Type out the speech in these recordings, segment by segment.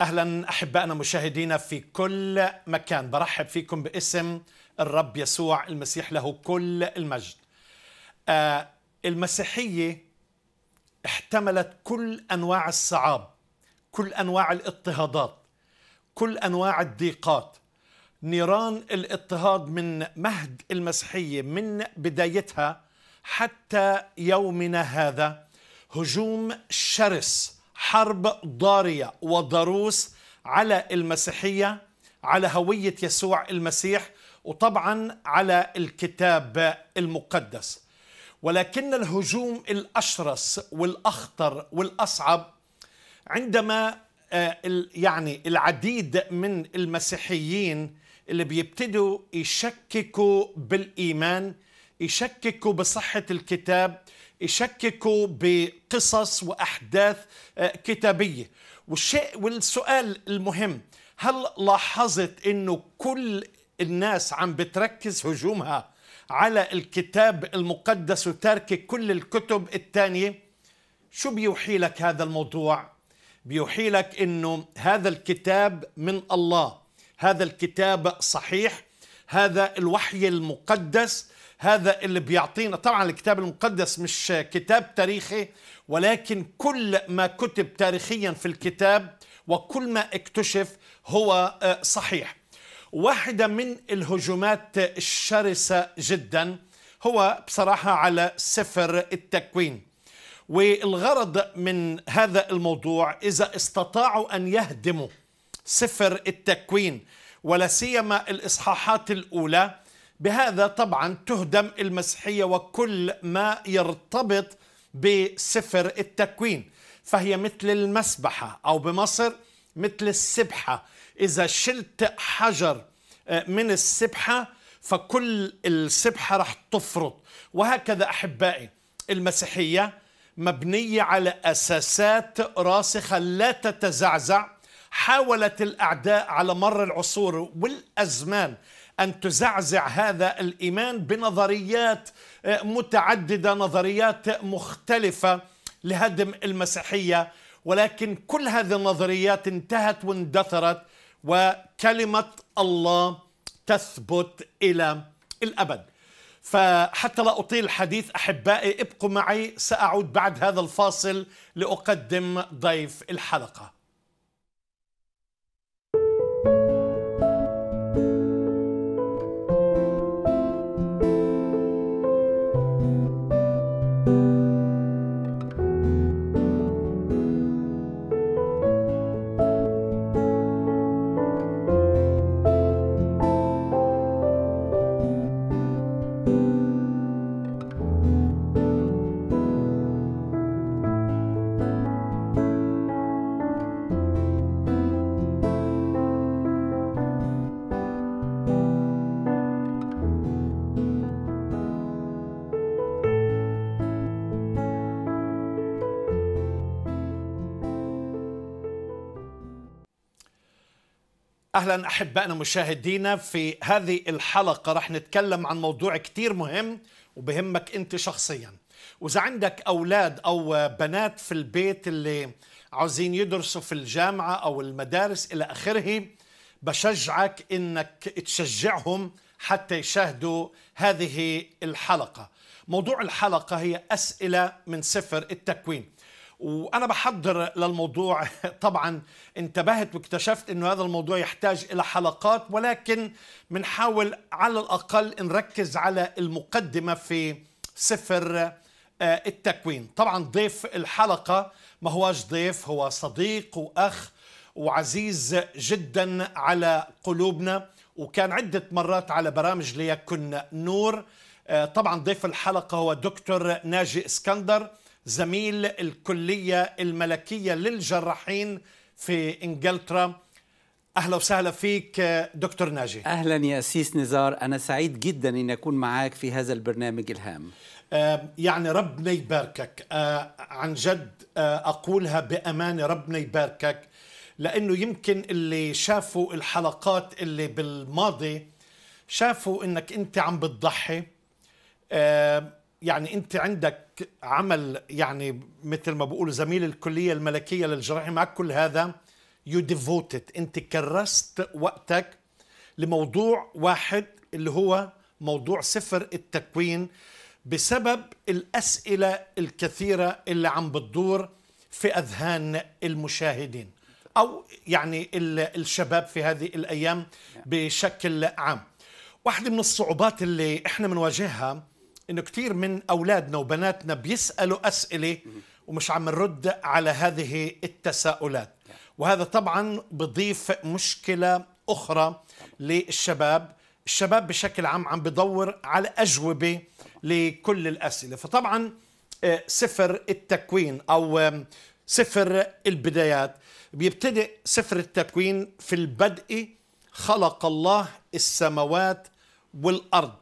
اهلا احبائنا مشاهدينا في كل مكان برحب فيكم باسم الرب يسوع المسيح له كل المجد آه، المسيحيه احتملت كل انواع الصعاب كل انواع الاضطهادات كل انواع الضيقات نيران الاضطهاد من مهد المسيحيه من بدايتها حتى يومنا هذا هجوم شرس حرب ضارية وضروس على المسيحية على هوية يسوع المسيح وطبعا على الكتاب المقدس ولكن الهجوم الأشرس والأخطر والأصعب عندما آه، يعني العديد من المسيحيين اللي بيبتدوا يشككوا بالإيمان يشككوا بصحة الكتاب يشككوا بقصص وأحداث آه، كتابية والشيء والسؤال المهم هل لاحظت أنه كل الناس عم بتركز هجومها على الكتاب المقدس وترك كل الكتب الثانية شو بيوحي لك هذا الموضوع؟ بيوحي لك أنه هذا الكتاب من الله هذا الكتاب صحيح هذا الوحي المقدس هذا اللي بيعطينا طبعا الكتاب المقدس مش كتاب تاريخي ولكن كل ما كتب تاريخيا في الكتاب وكل ما اكتشف هو آه، صحيح واحدة من الهجومات الشرسة جدا هو بصراحة على سفر التكوين والغرض من هذا الموضوع إذا استطاعوا أن يهدموا سفر التكوين ولا سيما الإصحاحات الأولى بهذا طبعا تهدم المسيحية وكل ما يرتبط بسفر التكوين فهي مثل المسبحة أو بمصر مثل السبحة إذا شلت حجر آه، من السبحة فكل السبحة رح تفرط وهكذا أحبائي المسيحية مبنية على أساسات راسخة لا تتزعزع حاولت الأعداء على مر العصور والأزمان أن تزعزع هذا الإيمان بنظريات آه، متعددة نظريات مختلفة لهدم المسيحية ولكن كل هذه النظريات انتهت واندثرت وكلمة الله تثبت إلى الأبد فحتى لا أطيل الحديث أحبائي ابقوا معي سأعود بعد هذا الفاصل لأقدم ضيف الحلقة اهلا احبائنا مشاهدينا في هذه الحلقه رح نتكلم عن موضوع كتير مهم وبهمك انت شخصيا واذا عندك اولاد او بنات في البيت اللي عاوزين يدرسوا في الجامعه او المدارس الى اخره بشجعك انك تشجعهم حتى يشاهدوا هذه الحلقه موضوع الحلقه هي اسئله من سفر التكوين وانا بحضر للموضوع طبعا انتبهت واكتشفت انه هذا الموضوع يحتاج الى حلقات ولكن بنحاول على الاقل نركز على المقدمه في سفر آه، التكوين طبعا ضيف الحلقه ما هواش ضيف هو صديق واخ وعزيز جدا على قلوبنا وكان عدة مرات على برامج ليكن نور آه، طبعا ضيف الحلقة هو دكتور ناجي اسكندر زميل الكلية الملكية للجراحين في إنجلترا اهلا وسهلا فيك دكتور ناجي اهلا يا اسيس نزار انا سعيد جدا ان اكون معاك في هذا البرنامج الهام آه، يعني ربنا يباركك آه، عن جد آه، اقولها بامانه ربنا يباركك لانه يمكن اللي شافوا الحلقات اللي بالماضي شافوا انك انت عم بتضحي يعني انت عندك عمل يعني مثل ما بقول زميل الكليه الملكيه للجراحه مع كل هذا يو ديفوتد انت كرست وقتك لموضوع واحد اللي هو موضوع سفر التكوين بسبب الاسئله الكثيره اللي عم بتدور في اذهان المشاهدين او يعني الشباب في هذه الايام بشكل عام واحده من الصعوبات اللي احنا بنواجهها انه كثير من اولادنا وبناتنا بيسالوا اسئله ومش عم نرد على هذه التساؤلات وهذا طبعا بضيف مشكله اخرى للشباب الشباب بشكل عام عم بدور على اجوبه لكل الاسئله فطبعا آه، سفر التكوين او سفر البدايات بيبتدئ سفر التكوين في البدء خلق الله السماوات والارض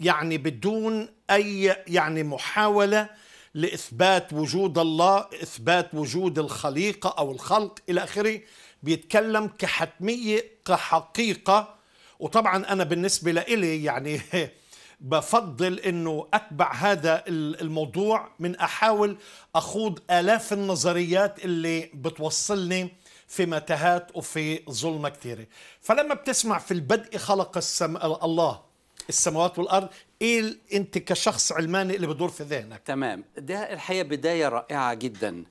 يعني بدون اي يعني محاوله لاثبات وجود الله اثبات وجود الخليقه او الخلق الى اخره بيتكلم كحتميه كحقيقه وطبعا انا بالنسبه لإلي يعني بفضل انه اتبع هذا الموضوع من احاول اخوض الاف النظريات اللي بتوصلني في متاهات وفي ظلمه كثيره فلما بتسمع في البدء خلق السماء الله السماوات والارض ايه انت كشخص علماني اللي بدور في ذهنك تمام ده الحقيقه بدايه رائعه جدا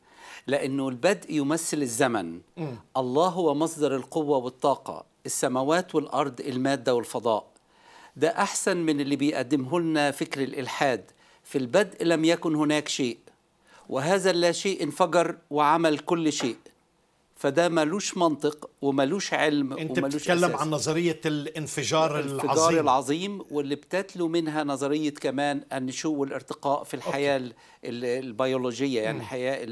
لانه البدء يمثل الزمن م. الله هو مصدر القوه والطاقه السماوات والارض الماده والفضاء ده احسن من اللي بيقدمه لنا فكر الالحاد في البدء لم يكن هناك شيء وهذا اللاشيء انفجر وعمل كل شيء فده ملوش منطق وملوش علم انت وملوش بتتكلم أساس. عن نظريه الانفجار, الانفجار العظيم العظيم واللي بتتلو منها نظريه كمان النشو والارتقاء في الحياه أوكي. البيولوجيه يعني الحياه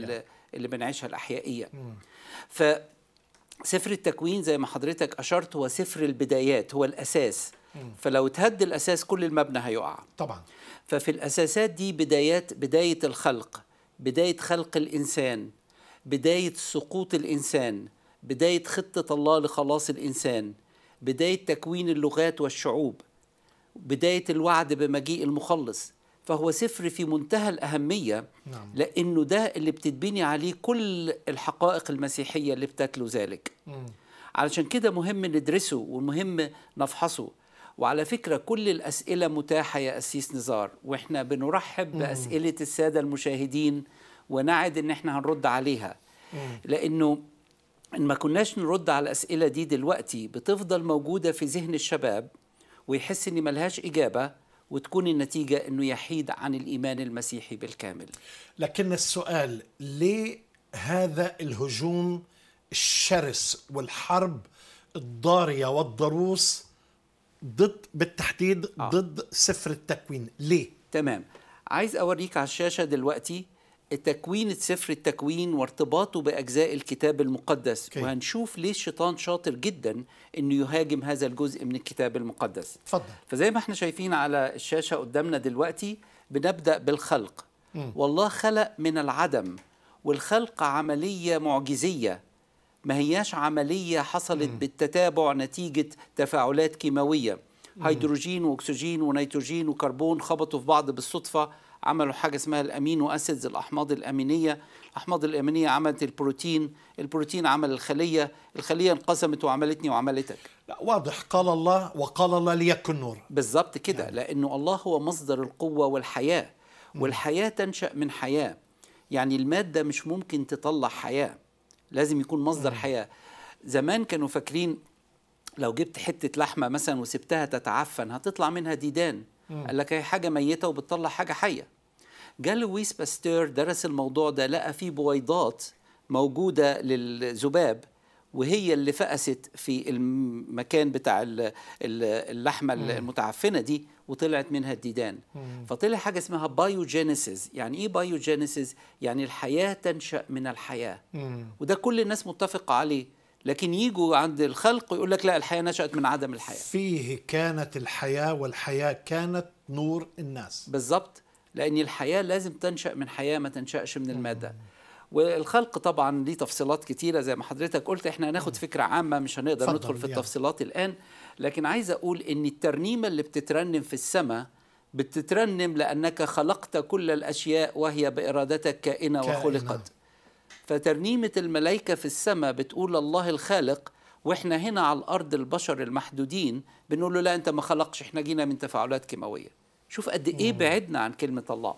اللي, بنعيشها الاحيائيه مم. ف سفر التكوين زي ما حضرتك اشرت هو سفر البدايات هو الاساس مم. فلو تهد الاساس كل المبنى هيقع طبعا ففي الاساسات دي بدايات بدايه الخلق بدايه خلق الانسان بداية سقوط الإنسان بداية خطة الله لخلاص الإنسان بداية تكوين اللغات والشعوب بداية الوعد بمجيء المخلص فهو سفر في منتهى الأهمية نعم. لأنه ده اللي بتتبني عليه كل الحقائق المسيحية اللي بتتلو ذلك مم. علشان كده مهم ندرسه ومهم نفحصه وعلى فكرة كل الأسئلة متاحة يا أسيس نزار وإحنا بنرحب مم. بأسئلة السادة المشاهدين ونعد ان احنا هنرد عليها لانه ان ما كناش نرد على الاسئله دي دلوقتي بتفضل موجوده في ذهن الشباب ويحس ان ملهاش اجابه وتكون النتيجه انه يحيد عن الايمان المسيحي بالكامل لكن السؤال ليه هذا الهجوم الشرس والحرب الضاريه والضروس ضد بالتحديد آه. ضد سفر التكوين ليه تمام عايز اوريك على الشاشه دلوقتي تكوين سفر التكوين وارتباطه باجزاء الكتاب المقدس كي. وهنشوف ليه الشيطان شاطر جدا انه يهاجم هذا الجزء من الكتاب المقدس اتفضل فزي ما احنا شايفين على الشاشه قدامنا دلوقتي بنبدا بالخلق م. والله خلق من العدم والخلق عمليه معجزيه ما هياش عمليه حصلت م. بالتتابع نتيجه تفاعلات كيماويه هيدروجين واكسجين ونيتروجين وكربون خبطوا في بعض بالصدفه عملوا حاجه اسمها الامينو اسيدز الاحماض الامينيه الاحماض الامينيه عملت البروتين البروتين عمل الخليه الخليه انقسمت وعملتني وعملتك لا واضح قال الله وقال الله ليكن نور بالظبط كده يعني. لانه الله هو مصدر القوه والحياه والحياه تنشا من حياه يعني الماده مش ممكن تطلع حياه لازم يكون مصدر حياه زمان كانوا فاكرين لو جبت حته لحمه مثلا وسبتها تتعفن هتطلع منها ديدان قال لك هي حاجه ميته وبتطلع حاجه حيه جه لويس باستير درس الموضوع ده لقى فيه بويضات موجوده للذباب وهي اللي فقست في المكان بتاع اللحمه المتعفنه دي وطلعت منها الديدان فطلع حاجه اسمها بايوجينيسيس يعني ايه بايوجينيسيس يعني الحياه تنشا من الحياه وده كل الناس متفقه عليه لكن يجوا عند الخلق ويقول لك لا الحياه نشات من عدم الحياه فيه كانت الحياه والحياه كانت نور الناس بالظبط لان الحياه لازم تنشا من حياه ما تنشاش من الماده والخلق طبعا ليه تفصيلات كتيره زي ما حضرتك قلت احنا هناخد فكره عامه مش هنقدر ندخل في التفصيلات يعني. الان لكن عايز اقول ان الترنيمه اللي بتترنم في السماء بتترنم لأنك خلقت كل الأشياء وهي بإرادتك كائنة, كائنة. وخلقت فترنيمة الملائكة في السماء بتقول الله الخالق واحنا هنا على الارض البشر المحدودين بنقول له لا انت ما خلقش احنا جينا من تفاعلات كيماويه شوف قد ايه نعم. بعدنا عن كلمه الله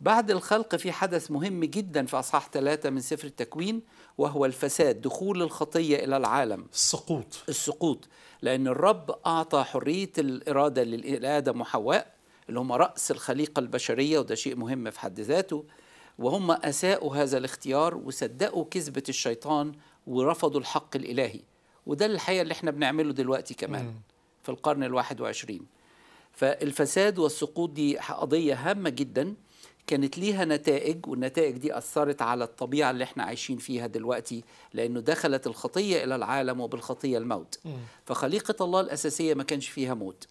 بعد الخلق في حدث مهم جدا في اصحاح ثلاثة من سفر التكوين وهو الفساد دخول الخطيه الى العالم السقوط السقوط لان الرب اعطى حريه الاراده لادم وحواء اللي هم راس الخليقه البشريه وده شيء مهم في حد ذاته وهم أساءوا هذا الاختيار وصدقوا كذبة الشيطان ورفضوا الحق الإلهي وده الحقيقة اللي احنا بنعمله دلوقتي كمان في القرن الواحد وعشرين فالفساد والسقوط دي قضية هامة جدا كانت ليها نتائج والنتائج دي أثرت على الطبيعة اللي احنا عايشين فيها دلوقتي لأنه دخلت الخطية إلى العالم وبالخطية الموت فخليقة الله الأساسية ما كانش فيها موت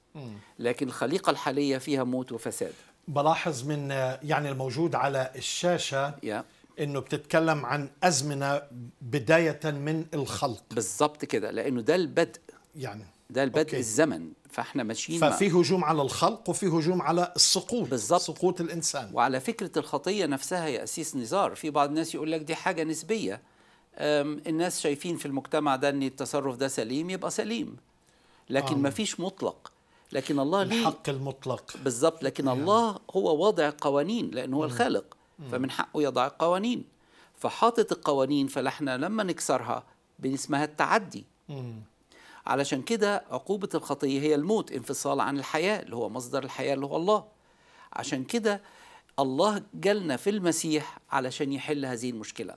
لكن الخليقة الحالية فيها موت وفساد بلاحظ من يعني الموجود على الشاشه yeah. انه بتتكلم عن ازمنه بدايه من الخلق بالظبط كده لانه ده البدء يعني ده البدء okay. الزمن فاحنا ماشيين ففي ما. هجوم على الخلق وفي هجوم على السقوط بالظبط سقوط الانسان وعلى فكره الخطيه نفسها يا اسيس نزار في بعض الناس يقول لك دي حاجه نسبيه الناس شايفين في المجتمع ده ان التصرف ده سليم يبقى سليم لكن آه. فيش مطلق لكن الله ليه الحق المطلق بالضبط لكن يعني. الله هو واضع قوانين لأنه هو الخالق فمن حقه يضع قوانين فحاطط القوانين فلحنا لما نكسرها بنسمها التعدي علشان كده عقوبة الخطية هي الموت انفصال عن الحياة اللي هو مصدر الحياة اللي هو الله عشان كده الله جلنا في المسيح علشان يحل هذه المشكلة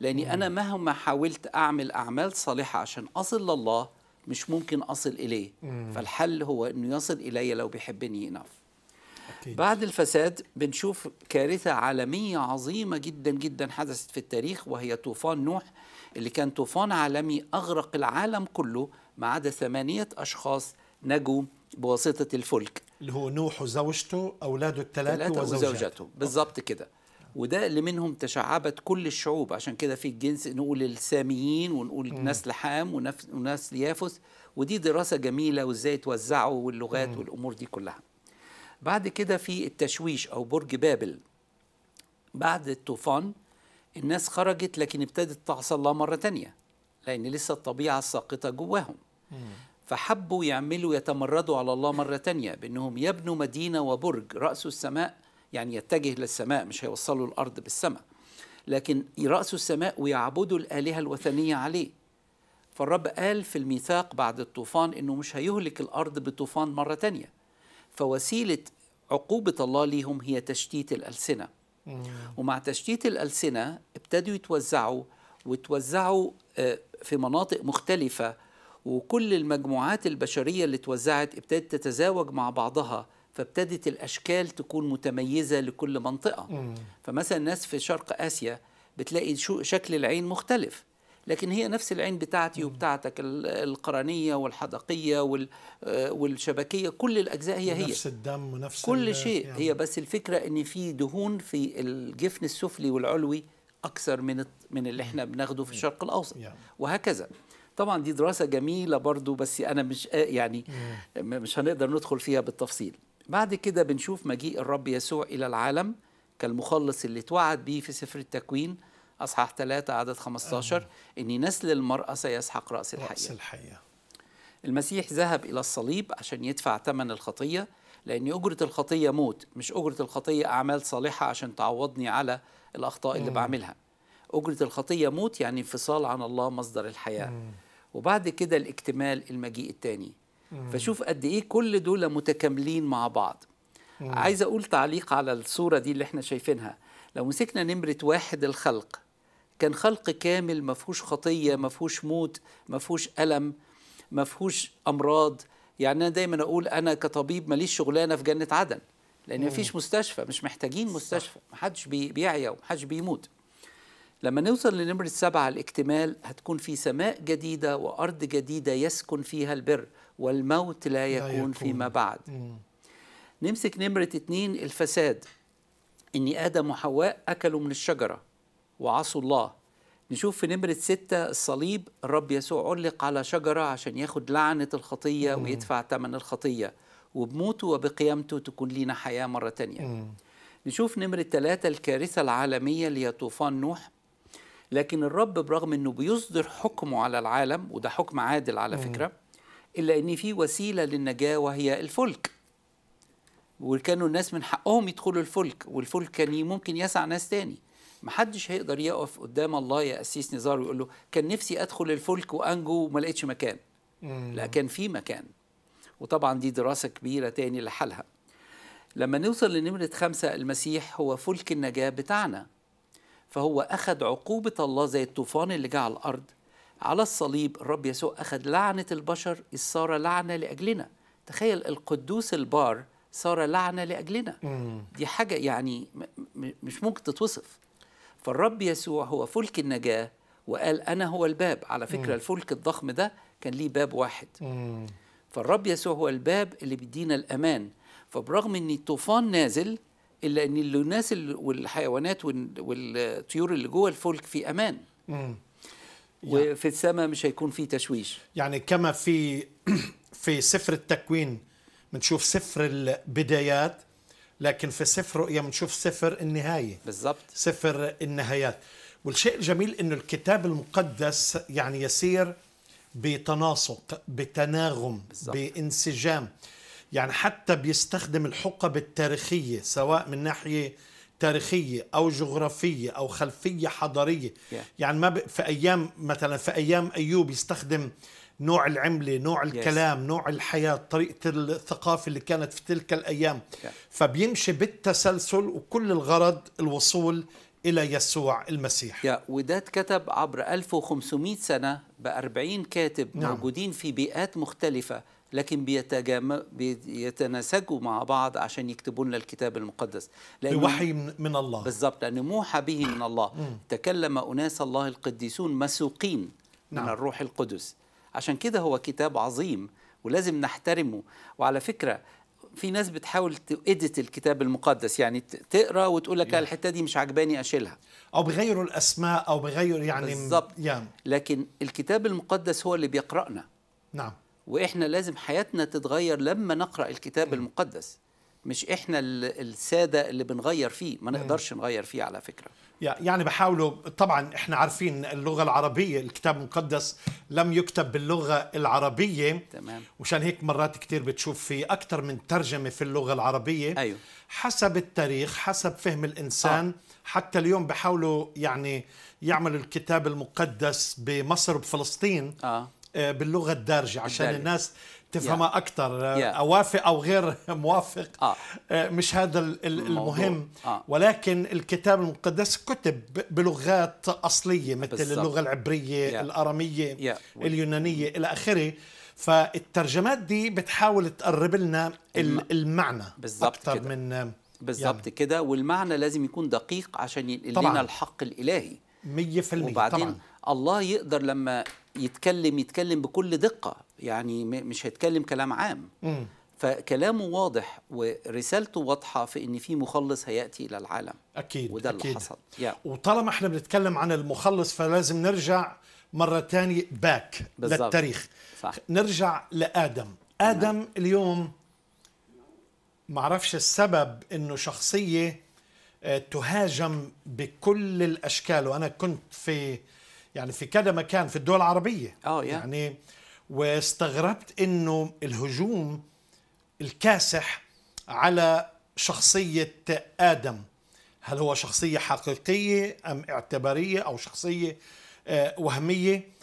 لأني أنا مهما حاولت أعمل أعمال صالحة عشان أصل لله مش ممكن أصل إليه مم. فالحل هو أنه يصل إلي لو بيحبني إناف بعد الفساد بنشوف كارثة عالمية عظيمة جدا جدا حدثت في التاريخ وهي طوفان نوح اللي كان طوفان عالمي أغرق العالم كله ما عدا ثمانية أشخاص نجوا بواسطة الفلك اللي هو نوح وزوجته أولاده الثلاثة وزوجته, وزوجته. بالظبط كده وده اللي منهم تشعبت كل الشعوب عشان كده في الجنس نقول الساميين ونقول مم. ناس لحام وناس ليافس ودي دراسة جميلة وازاي توزعوا واللغات مم. والأمور دي كلها بعد كده في التشويش أو برج بابل بعد الطوفان الناس خرجت لكن ابتدت تعصى الله مرة تانية لأن لسه الطبيعة الساقطة جواهم فحبوا يعملوا يتمردوا على الله مرة تانية بأنهم يبنوا مدينة وبرج رأس السماء يعني يتجه للسماء مش هيوصله الأرض بالسماء لكن يراسوا السماء ويعبدوا الآلهة الوثنية عليه فالرب قال في الميثاق بعد الطوفان أنه مش هيهلك الأرض بطوفان مرة تانية فوسيلة عقوبة الله ليهم هي تشتيت الألسنة ومع تشتيت الألسنة ابتدوا يتوزعوا وتوزعوا آه، في مناطق مختلفة وكل المجموعات البشرية اللي توزعت ابتدت تتزاوج مع بعضها فابتدت الأشكال تكون متميزة لكل منطقة مم. فمثلا الناس في شرق آسيا بتلاقي شو شكل العين مختلف لكن هي نفس العين بتاعتي وبتاعتك القرنيه والحدقيه والشبكيه كل الاجزاء هي هي نفس الدم ونفس كل شيء يعني. هي بس الفكره ان في دهون في الجفن السفلي والعلوي اكثر من من اللي احنا بناخده في الشرق الاوسط وهكذا طبعا دي دراسه جميله برضو بس انا مش آه، يعني مش هنقدر ندخل فيها بالتفصيل بعد كده بنشوف مجيء الرب يسوع إلى العالم كالمخلص اللي توعد به في سفر التكوين أصحاح 3 عدد 15 إن نسل المرأة سيسحق رأس الحية رأس الحية المسيح ذهب إلى الصليب عشان يدفع ثمن الخطية لأن أجرة الخطية موت مش أجرة الخطية أعمال صالحة عشان تعوضني على الأخطاء اللي مم. بعملها أجرة الخطية موت يعني انفصال عن الله مصدر الحياة مم. وبعد كده الاكتمال المجيء الثاني فشوف قد ايه كل دول متكاملين مع بعض عايز اقول تعليق على الصوره دي اللي احنا شايفينها لو مسكنا نمره واحد الخلق كان خلق كامل ما فيهوش خطيه ما فيهوش موت ما فيهوش الم ما فيهوش امراض يعني انا دايما اقول انا كطبيب ماليش شغلانه في جنه عدن لان مفيش مستشفى مش محتاجين مستشفى محدش بيعيا ومحدش بيموت لما نوصل لنمرة سبعة الاكتمال هتكون في سماء جديدة وأرض جديدة يسكن فيها البر والموت لا يكون, لا يكون. فيما بعد مم. نمسك نمرة اتنين الفساد إني آدم وحواء أكلوا من الشجرة وعصوا الله نشوف في نمرة ستة الصليب الرب يسوع علق على شجرة عشان ياخد لعنة الخطية مم. ويدفع ثمن الخطية وبموته وبقيامته تكون لينا حياة مرة تانية مم. نشوف نمرة ثلاثة الكارثة العالمية اللي هي طوفان نوح لكن الرب برغم انه بيصدر حكمه على العالم وده حكم عادل على فكره الا ان في وسيله للنجاه وهي الفلك وكانوا الناس من حقهم يدخلوا الفلك والفلك كان ممكن يسع ناس تاني محدش هيقدر يقف قدام الله يا قسيس نزار ويقول له كان نفسي ادخل الفلك وانجو وما لقيتش مكان لا كان في مكان وطبعا دي دراسه كبيره تاني لحالها لما نوصل لنمره خمسه المسيح هو فلك النجاه بتاعنا فهو أخذ عقوبة الله زي الطوفان اللي جه على الأرض على الصليب الرب يسوع أخذ لعنة البشر صار لعنة لأجلنا تخيل القدوس البار صار لعنة لأجلنا دي حاجة يعني مش ممكن تتوصف فالرب يسوع هو فلك النجاة وقال أنا هو الباب على فكرة مم. الفلك الضخم ده كان ليه باب واحد مم. فالرب يسوع هو الباب اللي بيدينا الأمان فبرغم أن الطوفان نازل الا ان الناس والحيوانات والطيور اللي جوه الفلك في امان مم. وفي يعني السماء مش هيكون في تشويش يعني كما في في سفر التكوين بنشوف سفر البدايات لكن في سفر رؤيا بنشوف سفر النهايه بالضبط سفر النهايات والشيء الجميل انه الكتاب المقدس يعني يسير بتناسق بتناغم بالزبط. بانسجام يعني حتى بيستخدم الحقب التاريخية سواء من ناحية تاريخية أو جغرافية أو خلفية حضارية yeah. يعني ما ب... في أيام مثلا في أيام أيوب يستخدم نوع العملة نوع الكلام yes. نوع الحياة طريقة الثقافة اللي كانت في تلك الأيام yeah. فبيمشي بالتسلسل وكل الغرض الوصول إلى يسوع المسيح yeah. وده كتب عبر 1500 سنة ب 40 كاتب نعم. موجودين في بيئات مختلفة لكن بيتناسجوا مع بعض عشان يكتبوا لنا الكتاب المقدس لأنه بوحي من الله بالظبط لأنه موحى به من الله مم. تكلم أناس الله القديسون مسوقين نعم. من الروح القدس عشان كده هو كتاب عظيم ولازم نحترمه وعلى فكرة في ناس بتحاول تؤدت الكتاب المقدس يعني تقرا وتقول لك الحته دي مش عجباني اشيلها او بغيروا الاسماء او بغيروا يعني بالظبط يعني. لكن الكتاب المقدس هو اللي بيقرانا نعم واحنا لازم حياتنا تتغير لما نقرا الكتاب المقدس مش احنا الساده اللي بنغير فيه ما نقدرش نغير فيه على فكره يعني بحاولوا طبعا احنا عارفين اللغه العربيه الكتاب المقدس لم يكتب باللغه العربيه تمام وشان هيك مرات كثير بتشوف في اكثر من ترجمه في اللغه العربيه أيوه. حسب التاريخ حسب فهم الانسان آه. حتى اليوم بحاولوا يعني يعملوا الكتاب المقدس بمصر وبفلسطين آه. آه، باللغه الدارجه عشان بالدارجة. الناس تفهمها yeah. اكثر آه، yeah. اوافق او غير موافق آه. آه. مش هذا المهم آه. ولكن الكتاب المقدس كتب بلغات اصليه مثل بالزبط. اللغه العبريه yeah. الاراميه yeah. اليونانيه الى اخره فالترجمات دي بتحاول تقرب لنا الم... المعنى اكثر من بالظبط يعني. كده والمعنى لازم يكون دقيق عشان ينقل لنا الحق الالهي 100% وبعدين طبعا. الله يقدر لما يتكلم يتكلم بكل دقه يعني مش هيتكلم كلام عام م. فكلامه واضح ورسالته واضحه في ان في مخلص هياتي الى العالم اكيد وده أكيد. اللي حصل yeah. وطالما احنا بنتكلم عن المخلص فلازم نرجع مره ثانيه باك بالزبط. للتاريخ صح. نرجع لادم ادم اليوم معرفش السبب انه شخصيه تهاجم بكل الاشكال وانا كنت في يعني في كذا مكان في الدول العربيه اه oh, yeah. يعني واستغربت انه الهجوم الكاسح على شخصيه ادم هل هو شخصيه حقيقيه ام اعتباريه او شخصيه آه، وهميه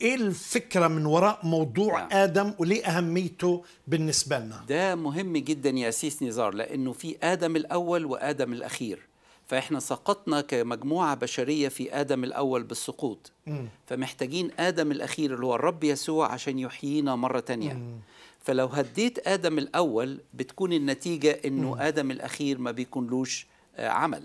ايه الفكره من وراء موضوع نعم. ادم وليه اهميته بالنسبه لنا ده مهم جدا يا سيس نزار لانه في ادم الاول وادم الاخير فاحنا سقطنا كمجموعه بشريه في ادم الاول بالسقوط م. فمحتاجين ادم الاخير اللي هو الرب يسوع عشان يحيينا مره تانية م. فلو هديت ادم الاول بتكون النتيجه انه م. ادم الاخير ما بيكونلوش آه، عمل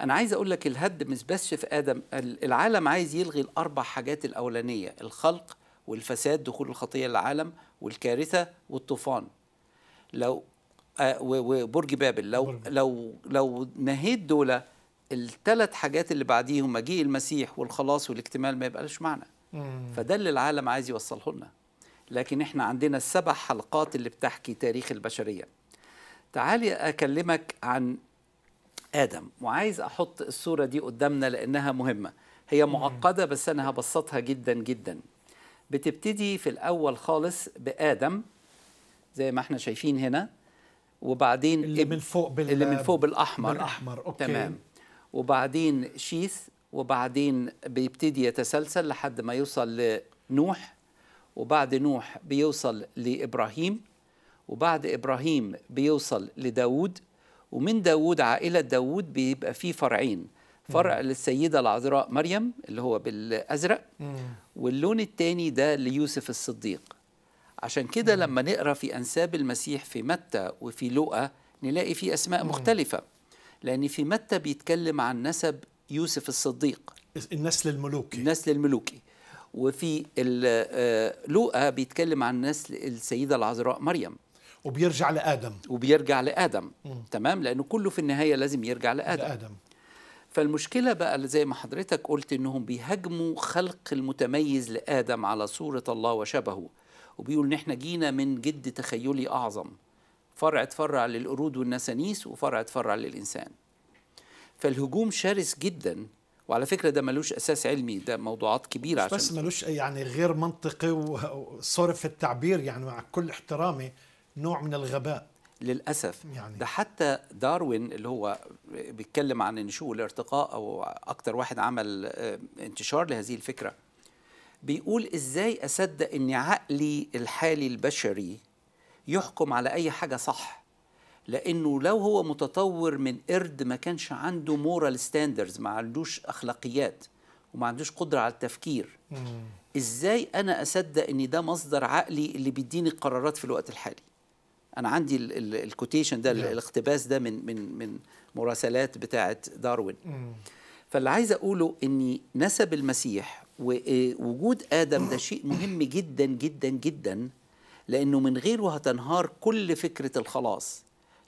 انا عايز اقول لك الهد مش بس في ادم العالم عايز يلغي الاربع حاجات الاولانيه الخلق والفساد دخول الخطيه للعالم والكارثه والطوفان لو آه وبرج بابل لو برج. لو لو نهيت دول الثلاث حاجات اللي بعديهم مجيء المسيح والخلاص والاكتمال ما يبقاش معنى فده اللي العالم عايز يوصله لنا لكن احنا عندنا السبع حلقات اللي بتحكي تاريخ البشريه تعالي اكلمك عن آدم وعايز أحط الصورة دي قدامنا لأنها مهمة هي معقدة بس أنا هبسطها جدا جدا بتبتدي في الأول خالص بآدم زي ما احنا شايفين هنا وبعدين اللي من فوق بال... اللي من فوق بالأحمر بالأحمر أوكي. تمام وبعدين شيث وبعدين بيبتدي يتسلسل لحد ما يوصل لنوح وبعد نوح بيوصل لإبراهيم وبعد إبراهيم بيوصل لداود ومن داود عائلة داود بيبقى فيه فرعين فرع مم. للسيدة العذراء مريم اللي هو بالأزرق مم. واللون الثاني ده ليوسف الصديق عشان كده لما نقرأ في أنساب المسيح في متى وفي لوقا نلاقي في أسماء مم. مختلفة لأن في متى بيتكلم عن نسب يوسف الصديق النسل الملوكي النسل الملوكي وفي آه، لوقا بيتكلم عن نسل السيدة العذراء مريم وبيرجع لادم وبيرجع لادم م. تمام لانه كله في النهايه لازم يرجع لادم لادم فالمشكله بقى زي ما حضرتك قلت انهم بيهاجموا خلق المتميز لادم على صوره الله وشبهه وبيقول ان احنا جينا من جد تخيلي اعظم فرع تفرع للقرود والنسانيس وفرع تفرع للانسان فالهجوم شرس جدا وعلى فكره ده ملوش اساس علمي ده موضوعات كبيره مش عشان بس ملوش يعني غير منطقي وصرف التعبير يعني مع كل احترامي نوع من الغباء للاسف يعني. ده حتى داروين اللي هو بيتكلم عن النشوء والارتقاء او اكتر واحد عمل آه، انتشار لهذه الفكره بيقول ازاي اصدق ان عقلي الحالي البشري يحكم على اي حاجه صح لانه لو هو متطور من قرد ما كانش عنده مورال ستاندرز ما عندوش اخلاقيات وما عندوش قدره على التفكير ازاي انا اصدق ان ده مصدر عقلي اللي بيديني القرارات في الوقت الحالي انا عندي الكوتيشن ده الاقتباس ده من من من مراسلات بتاعه داروين فاللي عايز اقوله ان نسب المسيح ووجود آه، ادم ده شيء مهم جدا جدا جدا لانه من غيره هتنهار كل فكره الخلاص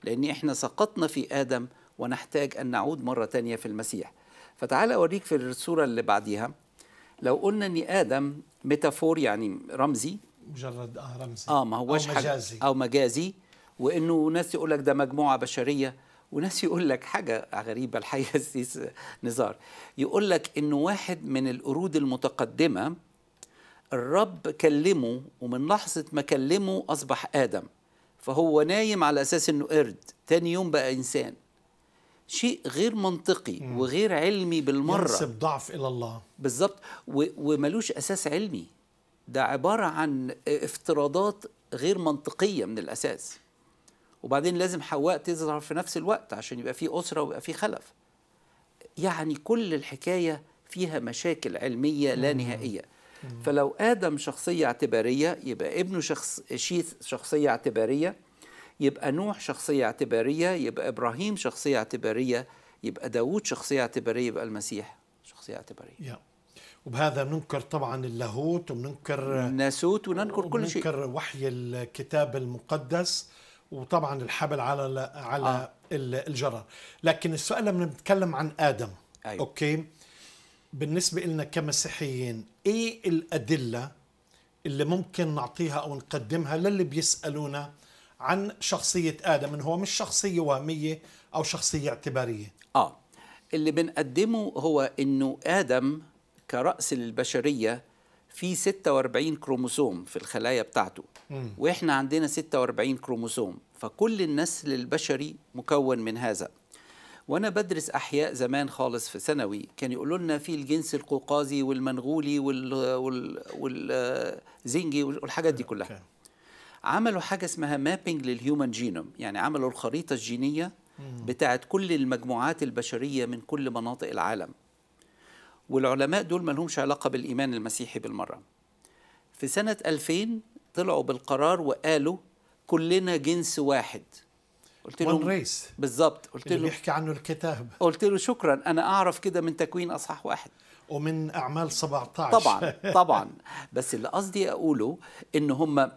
لان احنا سقطنا في ادم ونحتاج ان نعود مره تانية في المسيح فتعال اوريك في الصوره اللي بعديها لو قلنا ان ادم ميتافور يعني رمزي مجرد اه رمزي اه ما هوش او مجازي او مجازي وانه ناس يقول لك ده مجموعه بشريه وناس يقول لك حاجه غريبه الحقيقه السيس نزار يقول لك انه واحد من القرود المتقدمه الرب كلمه ومن لحظه ما كلمه اصبح ادم فهو نايم على اساس انه قرد تاني يوم بقى انسان شيء غير منطقي وغير علمي بالمره ينسب ضعف الى الله بالظبط وملوش اساس علمي ده عبارة عن افتراضات غير منطقية من الأساس وبعدين لازم حواء تظهر في نفس الوقت عشان يبقى في أسرة ويبقى في خلف يعني كل الحكاية فيها مشاكل علمية لا نهائية فلو آدم شخصية اعتبارية يبقى ابنه شخص شيث شخصية اعتبارية يبقى نوح شخصية اعتبارية يبقى إبراهيم شخصية اعتبارية يبقى داوود شخصية اعتبارية يبقى المسيح شخصية اعتبارية yeah. وبهذا بننكر طبعا اللاهوت وبننكر الناسوت وننكر كل شيء وننكر وحي الكتاب المقدس وطبعا الحبل على على آه. الجرر لكن السؤال لما بنتكلم عن ادم أيوه. اوكي بالنسبه لنا كمسيحيين ايه الادله اللي ممكن نعطيها او نقدمها للي بيسالونا عن شخصيه ادم إن هو مش شخصيه وهميه او شخصيه اعتباريه اه اللي بنقدمه هو انه ادم كرأس للبشرية في 46 كروموسوم في الخلايا بتاعته واحنا عندنا 46 كروموسوم فكل النسل البشري مكون من هذا وانا بدرس احياء زمان خالص في ثانوي كان يقولوا لنا في الجنس القوقازي والمنغولي والزنجي والحاجات دي كلها عملوا حاجه اسمها مابينج للهيومن جينوم يعني عملوا الخريطه الجينيه بتاعت كل المجموعات البشريه من كل مناطق العالم والعلماء دول ما لهمش علاقة بالإيمان المسيحي بالمرة في سنة 2000 طلعوا بالقرار وقالوا كلنا جنس واحد قلت له ريس بالظبط قلت له اللي بيحكي عنه الكتاب قلت له شكرا انا اعرف كده من تكوين اصحاح واحد ومن اعمال 17 طبعا طبعا بس اللي قصدي اقوله ان هم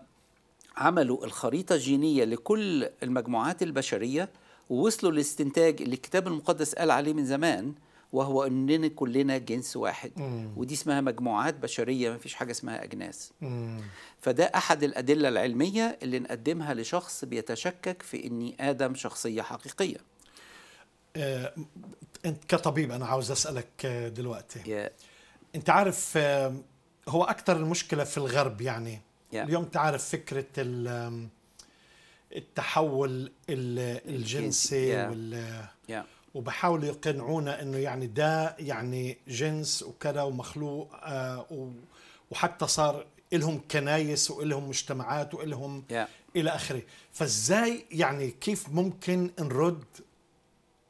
عملوا الخريطه الجينيه لكل المجموعات البشريه ووصلوا لاستنتاج اللي الكتاب المقدس قال عليه من زمان وهو اننا كلنا جنس واحد مم. ودي اسمها مجموعات بشريه ما فيش حاجه اسمها اجناس مم. فده احد الادله العلميه اللي نقدمها لشخص بيتشكك في اني ادم شخصيه حقيقيه آه، انت كطبيب انا عاوز اسالك آه، دلوقتي yeah. انت عارف آه، هو اكثر المشكله في الغرب يعني yeah. اليوم تعرف فكره التحول الجنسي yeah. وال yeah. آه، وبحاولوا يقنعونا انه يعني ده يعني جنس وكذا ومخلوق آه وحتى صار إلهم كنايس وإلهم مجتمعات وإلهم yeah. إلى آخره فإزاي يعني كيف ممكن نرد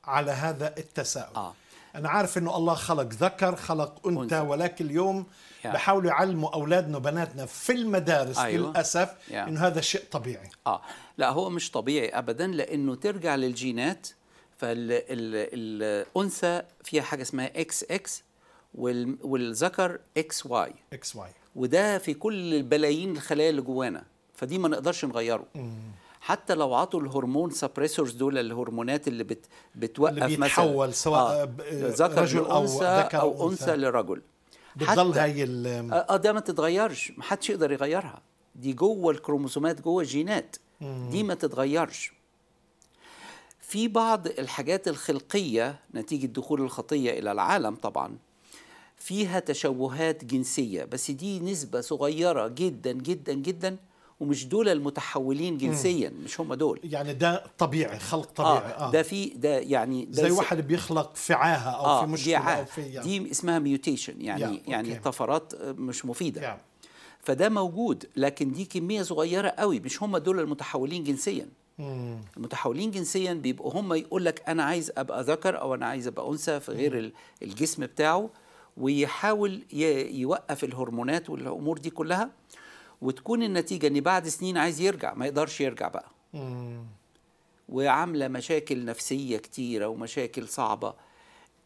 على هذا التساؤل آه. أنا عارف أنه الله خلق ذكر خلق أنثى ولكن اليوم yeah. بحاولوا يعلموا أولادنا وبناتنا في المدارس أيوة. للأسف yeah. أنه هذا شيء طبيعي آه. لا هو مش طبيعي أبدا لأنه ترجع للجينات فالانثى فيها حاجه اسمها اكس اكس والذكر اكس واي اكس واي وده في كل البلايين الخلايا اللي جوانا فدي ما نقدرش نغيره مم. حتى لو عطوا الهرمون سبريسورز دول الهرمونات اللي بت بتوقف اللي بيتحول مثلا سواء آه ذكر رجل او ذكر او انثى لرجل بتضل هاي آه،, اه ده ما تتغيرش ما حدش يقدر يغيرها دي جوه الكروموسومات جوه الجينات دي ما تتغيرش في بعض الحاجات الخلقية نتيجة دخول الخطية إلى العالم طبعا فيها تشوهات جنسية بس دي نسبة صغيرة جدا جدا جدا ومش دول المتحولين جنسيا مش هم دول يعني ده طبيعي خلق طبيعي آه. آه. ده في ده يعني ده زي واحد بيخلق في عاهه او آه. في مشكله دي, أو في يعني. دي اسمها ميوتيشن يعني يعني أوكي. طفرات آه، مش مفيده yeah. فده موجود لكن دي كميه صغيره قوي مش هم دول المتحولين جنسيا المتحولين جنسيا بيبقوا هم يقول لك انا عايز ابقى ذكر او انا عايز ابقى انثى في غير الجسم بتاعه ويحاول يوقف الهرمونات والامور دي كلها وتكون النتيجه ان بعد سنين عايز يرجع ما يقدرش يرجع بقى وعامله مشاكل نفسيه كتيره ومشاكل صعبه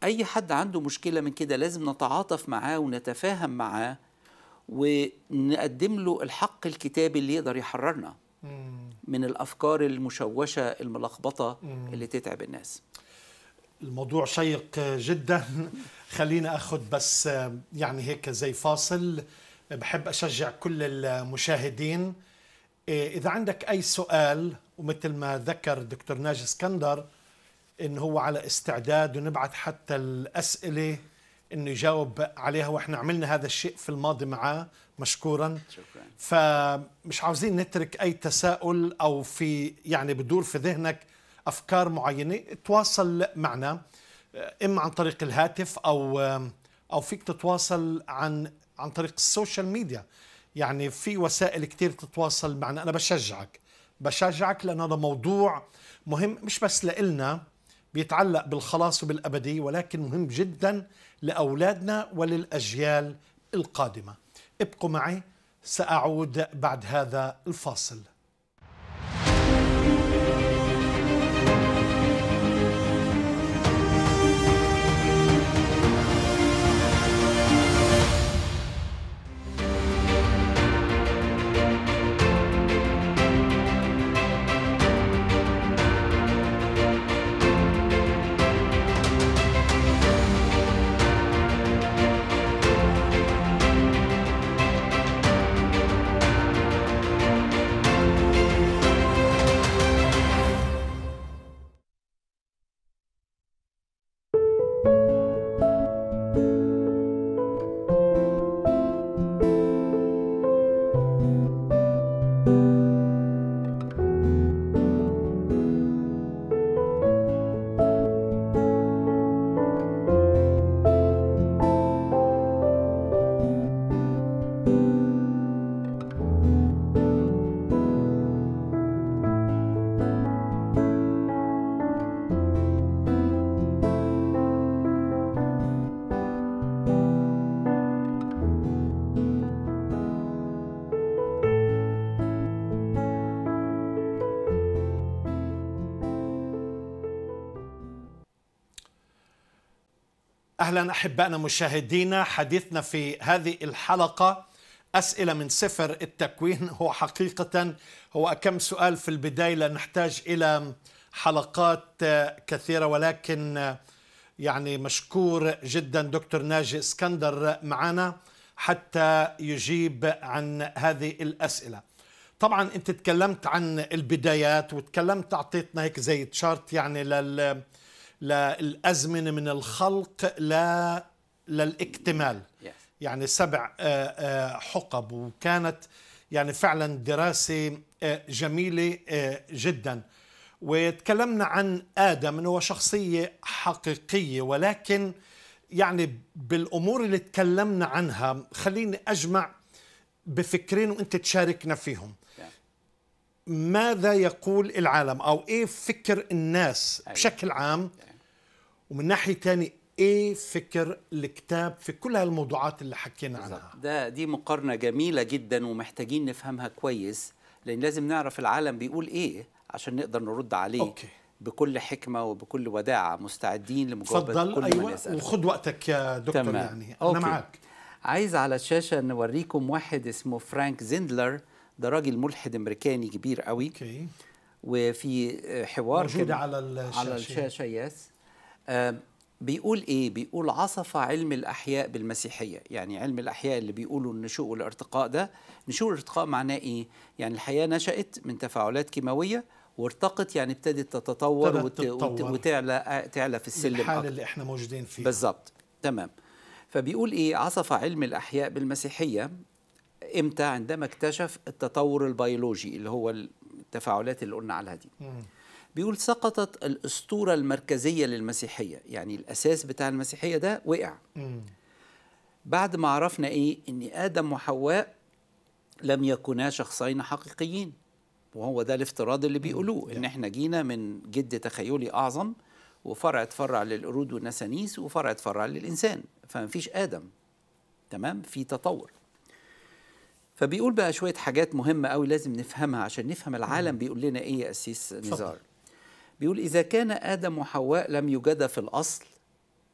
اي حد عنده مشكله من كده لازم نتعاطف معاه ونتفاهم معاه ونقدم له الحق الكتابي اللي يقدر يحررنا من الافكار المشوشه الملخبطه اللي تتعب الناس الموضوع شيق جدا خلينا اخذ بس آه، يعني هيك زي فاصل بحب اشجع كل المشاهدين إيه، اذا عندك اي سؤال ومثل ما ذكر دكتور ناجي اسكندر ان هو على استعداد ونبعث حتى الاسئله انه يجاوب عليها واحنا عملنا هذا الشيء في الماضي معاه مشكورا شكرا فمش عاوزين نترك اي تساؤل او في يعني بدور في ذهنك افكار معينه تواصل معنا آه، اما عن طريق الهاتف او او فيك تتواصل عن عن طريق السوشيال ميديا يعني في وسائل كثير تتواصل معنا انا بشجعك بشجعك لانه هذا موضوع مهم مش بس لإلنا بيتعلق بالخلاص وبالأبدي ولكن مهم جدا لأولادنا وللأجيال القادمة ابقوا معي سأعود بعد هذا الفاصل اهلا احبائنا مشاهدينا حديثنا في هذه الحلقه اسئله من سفر التكوين هو حقيقه هو كم سؤال في البدايه لا نحتاج الى حلقات آه، كثيره ولكن آه، يعني مشكور جدا دكتور ناجي اسكندر معنا حتى يجيب عن هذه الاسئله طبعا انت تكلمت عن البدايات وتكلمت اعطيتنا هيك زي تشارت يعني لل للأزمنة من الخلق لا للاكتمال يعني سبع آه، آه، حقب وكانت يعني فعلا دراسة آه، جميلة جدا وتكلمنا عن آدم أنه هو شخصية حقيقية ولكن يعني بالأمور اللي تكلمنا عنها خليني أجمع بفكرين وأنت تشاركنا فيهم ماذا يقول العالم أو إيه فكر الناس أيوه. بشكل عام ومن ناحيه تاني ايه فكر الكتاب في كل هالموضوعات اللي حكينا عنها ده دي مقارنه جميله جدا ومحتاجين نفهمها كويس لان لازم نعرف العالم بيقول ايه عشان نقدر نرد عليه أوكي. بكل حكمه وبكل وداعه مستعدين لمجاوبه كل أيوة من يسأل وخد وقتك يا دكتور تمام. يعني أوكي. انا معك عايز على الشاشه نوريكم واحد اسمه فرانك زيندلر ده راجل ملحد امريكاني كبير قوي أوكي. وفي حوار موجود على الشاشه على الشاشه يس آه، بيقول ايه بيقول عصف علم الاحياء بالمسيحيه يعني علم الاحياء اللي بيقولوا النشوء والارتقاء ده نشوء والارتقاء معناه ايه يعني الحياه نشات من تفاعلات كيماويه وارتقت يعني ابتدت تتطور وت... وتعلى آه، تعلى في السلم الحاله اللي احنا موجودين فيها بالظبط تمام فبيقول ايه عصف علم الاحياء بالمسيحيه امتى عندما اكتشف التطور البيولوجي اللي هو التفاعلات اللي قلنا عليها دي مم. بيقول سقطت الاسطوره المركزيه للمسيحيه يعني الاساس بتاع المسيحيه ده وقع بعد ما عرفنا ايه ان ادم وحواء لم يكونا شخصين حقيقيين وهو ده الافتراض اللي بيقولوه ان احنا جينا من جد تخيلي اعظم وفرع اتفرع للقرود والنسانيس وفرع اتفرع للانسان فمفيش ادم تمام في تطور فبيقول بقى شويه حاجات مهمه قوي لازم نفهمها عشان نفهم العالم بيقول لنا ايه يا اسيس نزار بيقول إذا كان آدم وحواء لم يوجدا في الأصل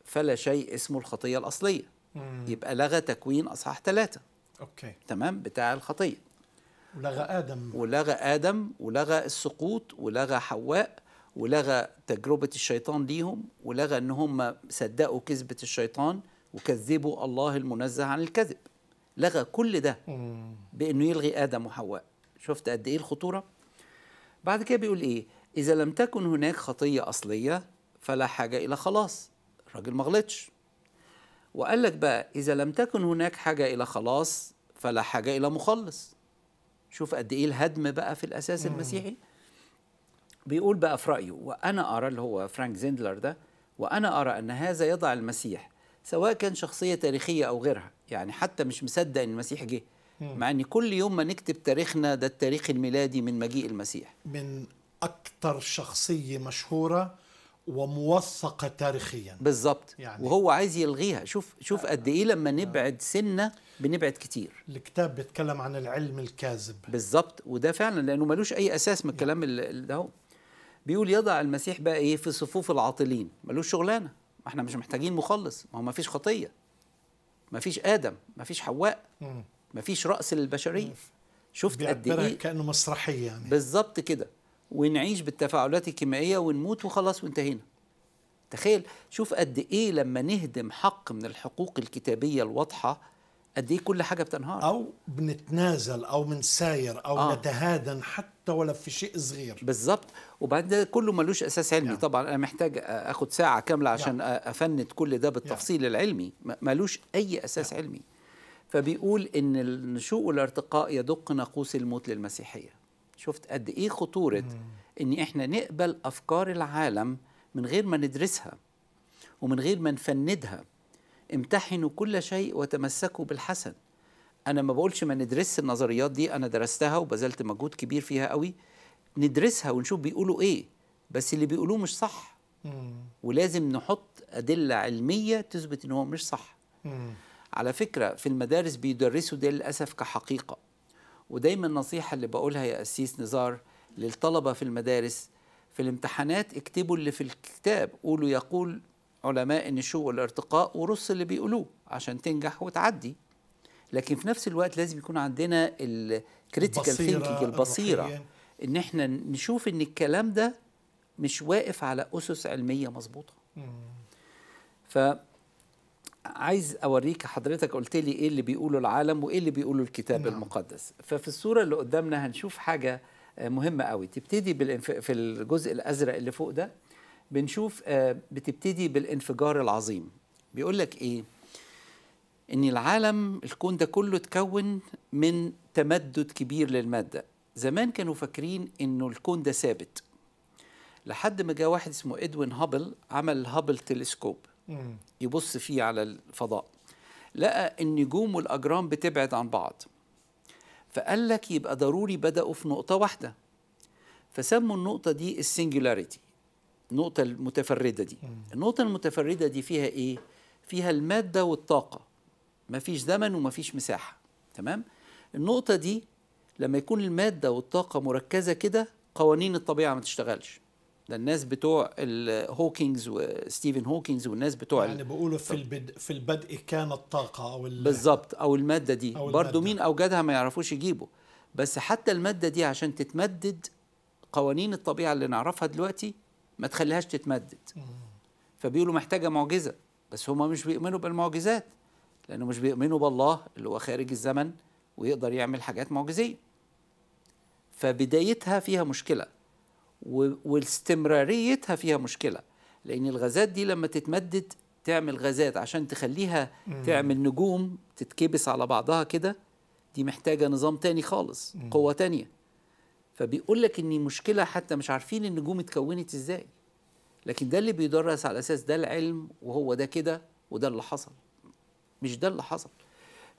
فلا شيء اسمه الخطية الأصلية مم. يبقى لغى تكوين أصحاح ثلاثة أوكي. تمام بتاع الخطية ولغى آدم ولغى آدم ولغى السقوط ولغى حواء ولغى تجربة الشيطان ليهم ولغى أن هم صدقوا كذبة الشيطان وكذبوا الله المنزه عن الكذب لغى كل ده بأنه يلغي آدم وحواء شفت قد إيه الخطورة بعد كده بيقول إيه إذا لم تكن هناك خطية أصلية فلا حاجة إلى خلاص الراجل ما غلطش وقال لك بقى إذا لم تكن هناك حاجة إلى خلاص فلا حاجة إلى مخلص شوف قد إيه الهدم بقى في الأساس المسيحي بيقول بقى في رأيه وأنا أرى اللي هو فرانك زيندلر ده وأنا أرى أن هذا يضع المسيح سواء كان شخصية تاريخية أو غيرها يعني حتى مش مصدق أن المسيح جه مع أن كل يوم ما نكتب تاريخنا ده التاريخ الميلادي من مجيء المسيح من اكثر شخصيه مشهوره وموثقه تاريخيا بالضبط يعني وهو عايز يلغيها شوف شوف قد ايه لما آه. نبعد سنه بنبعد كتير الكتاب بيتكلم عن العلم الكاذب بالضبط وده فعلا لانه ملوش اي اساس من الكلام يعني ده هو بيقول يضع المسيح بقى ايه في صفوف العاطلين ملوش شغلانه ما احنا مش محتاجين مخلص ما هو ما فيش خطيه ما فيش ادم ما فيش حواء ما فيش راس للبشريه شفت قد ايه كانه مسرحيه يعني بالظبط كده ونعيش بالتفاعلات الكيميائيه ونموت وخلاص وانتهينا تخيل شوف قد ايه لما نهدم حق من الحقوق الكتابيه الواضحه قد ايه كل حاجه بتنهار او بنتنازل او بنساير او آه. نتهادن حتى ولو في شيء صغير بالظبط وبعد ده كله ملوش اساس علمي يعني. طبعا انا محتاج اخد ساعه كامله نعم. عشان يعني. افند كل ده بالتفصيل يعني. العلمي ملوش اي اساس يعني. علمي فبيقول ان النشوء والارتقاء يدق ناقوس الموت للمسيحيه شفت قد ايه خطوره ان احنا نقبل افكار العالم من غير ما ندرسها ومن غير ما نفندها امتحنوا كل شيء وتمسكوا بالحسن انا ما بقولش ما ندرس النظريات دي انا درستها وبذلت مجهود كبير فيها قوي ندرسها ونشوف بيقولوا ايه بس اللي بيقولوه مش صح مم. ولازم نحط ادله علميه تثبت ان هو مش صح مم. على فكره في المدارس بيدرسوا ده للاسف كحقيقه ودايما النصيحة اللي بقولها يا أسيس نزار للطلبة في المدارس في الامتحانات اكتبوا اللي في الكتاب قولوا يقول علماء النشوء والارتقاء ورص اللي بيقولوه عشان تنجح وتعدي لكن في نفس الوقت لازم يكون عندنا الكريتيكال ثينكينج البصيرة ان احنا نشوف ان الكلام ده مش واقف على اسس علميه مظبوطه ف عايز اوريك حضرتك قلت لي ايه اللي بيقوله العالم وايه اللي بيقوله الكتاب نعم. المقدس ففي الصوره اللي قدامنا هنشوف حاجه آه، مهمه قوي تبتدي بالانف... في الجزء الازرق اللي فوق ده بنشوف آه، بتبتدي بالانفجار العظيم بيقول لك ايه ان العالم الكون ده كله اتكون من تمدد كبير للماده زمان كانوا فاكرين انه الكون ده ثابت لحد ما جاء واحد اسمه ادوين هابل عمل هابل تلسكوب يبص فيه على الفضاء لقى النجوم والأجرام بتبعد عن بعض فقال لك يبقى ضروري بدأوا في نقطة واحدة فسموا النقطة دي السنجولاريتي النقطة المتفردة دي النقطة المتفردة دي فيها إيه؟ فيها المادة والطاقة مفيش زمن ومفيش مساحة تمام؟ النقطة دي لما يكون المادة والطاقة مركزة كده قوانين الطبيعة ما تشتغلش ده الناس بتوع الهوكينجز وستيفن هوكينجز والناس بتوع يعني بيقولوا في البدء في البدء كان الطاقه او بالظبط او الماده دي أو برضو المادة. مين اوجدها ما يعرفوش يجيبوا بس حتى الماده دي عشان تتمدد قوانين الطبيعه اللي نعرفها دلوقتي ما تخليهاش تتمدد فبيقولوا محتاجه معجزه بس هما مش بيؤمنوا بالمعجزات لانه مش بيؤمنوا بالله اللي هو خارج الزمن ويقدر يعمل حاجات معجزيه فبدايتها فيها مشكله واستمراريتها فيها مشكله لان الغازات دي لما تتمدد تعمل غازات عشان تخليها مم. تعمل نجوم تتكبس على بعضها كده دي محتاجه نظام تاني خالص مم. قوه تانيه فبيقول لك ان مشكله حتى مش عارفين النجوم اتكونت ازاي لكن ده اللي بيدرس على اساس ده العلم وهو ده كده وده اللي حصل مش ده اللي حصل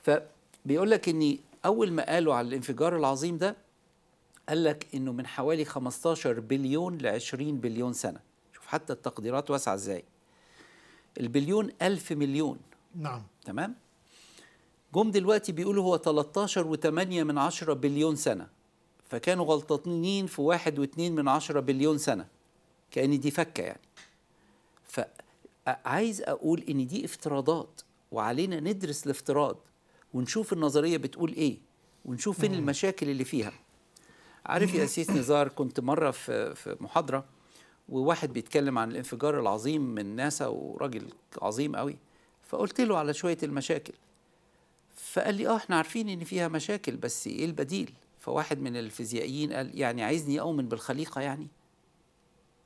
فبيقول لك ان اول ما قالوا على الانفجار العظيم ده قال لك انه من حوالي 15 بليون ل 20 بليون سنه شوف حتى التقديرات واسعه ازاي البليون ألف مليون نعم تمام جم دلوقتي بيقولوا هو 13 و8 من 10 بليون سنه فكانوا غلطانين في 1 و2 من 10 بليون سنه كأن دي فكه يعني فعايز اقول ان دي افتراضات وعلينا ندرس الافتراض ونشوف النظريه بتقول ايه ونشوف فين المشاكل اللي فيها عارف يا سيس نزار كنت مرة في في محاضرة وواحد بيتكلم عن الانفجار العظيم من ناسا وراجل عظيم قوي فقلت له على شوية المشاكل فقال لي اه احنا عارفين ان فيها مشاكل بس ايه البديل فواحد من الفيزيائيين قال يعني عايزني اؤمن بالخليقه يعني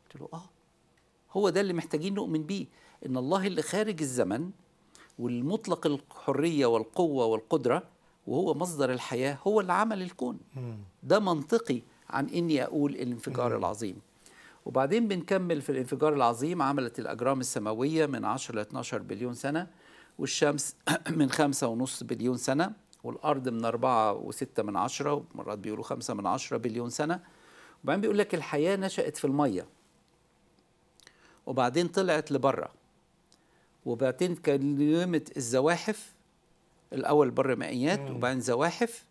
قلت له اه هو ده اللي محتاجين نؤمن بيه ان الله اللي خارج الزمن والمطلق الحريه والقوه والقدره وهو مصدر الحياة هو اللي عمل الكون ده منطقي عن إني أقول الانفجار العظيم وبعدين بنكمل في الانفجار العظيم عملت الأجرام السماوية من 10 ل 12 بليون سنة والشمس من 5.5 بليون سنة والأرض من 4.6 من عشرة ومرات بيقولوا 5 من عشرة بليون سنة وبعدين بيقول لك الحياة نشأت في المية وبعدين طلعت لبره وبعدين كلمة الزواحف الاول بر مائيات وبعدين زواحف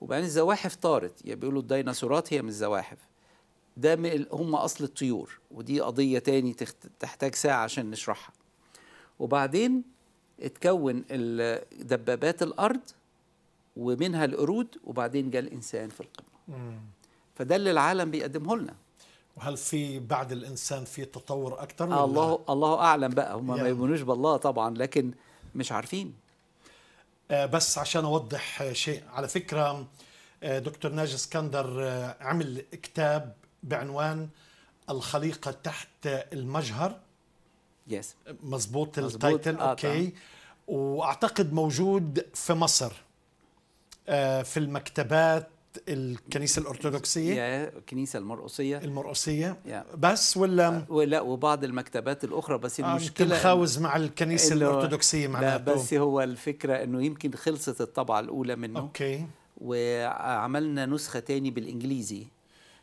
وبعدين الزواحف طارت يعني بيقولوا الديناصورات هي من الزواحف ده هم اصل الطيور ودي قضيه تاني تحتاج ساعه عشان نشرحها وبعدين اتكون دبابات الارض ومنها القرود وبعدين جاء الانسان في القمه فده اللي العالم بيقدمه لنا وهل في بعد الانسان في تطور اكثر الله الله اعلم بقى هم يعني ما يؤمنوش بالله طبعا لكن مش عارفين آه، بس عشان اوضح آه، شيء على فكره آه، دكتور ناجي اسكندر عمل كتاب بعنوان الخليقه تحت المجهر يس مزبوط التايتل اوكي واعتقد موجود في مصر في المكتبات الكنيسه الارثوذكسيه يا الكنيسه المرقصيه المرقصيه بس ولا أه، ولا وبعض المكتبات الاخرى بس آه، المشكله مش مع الكنيسه الارثوذكسيه معناته لا بس هو الفكره انه يمكن خلصت الطبعه الاولى منه اوكي وعملنا نسخه تاني بالانجليزي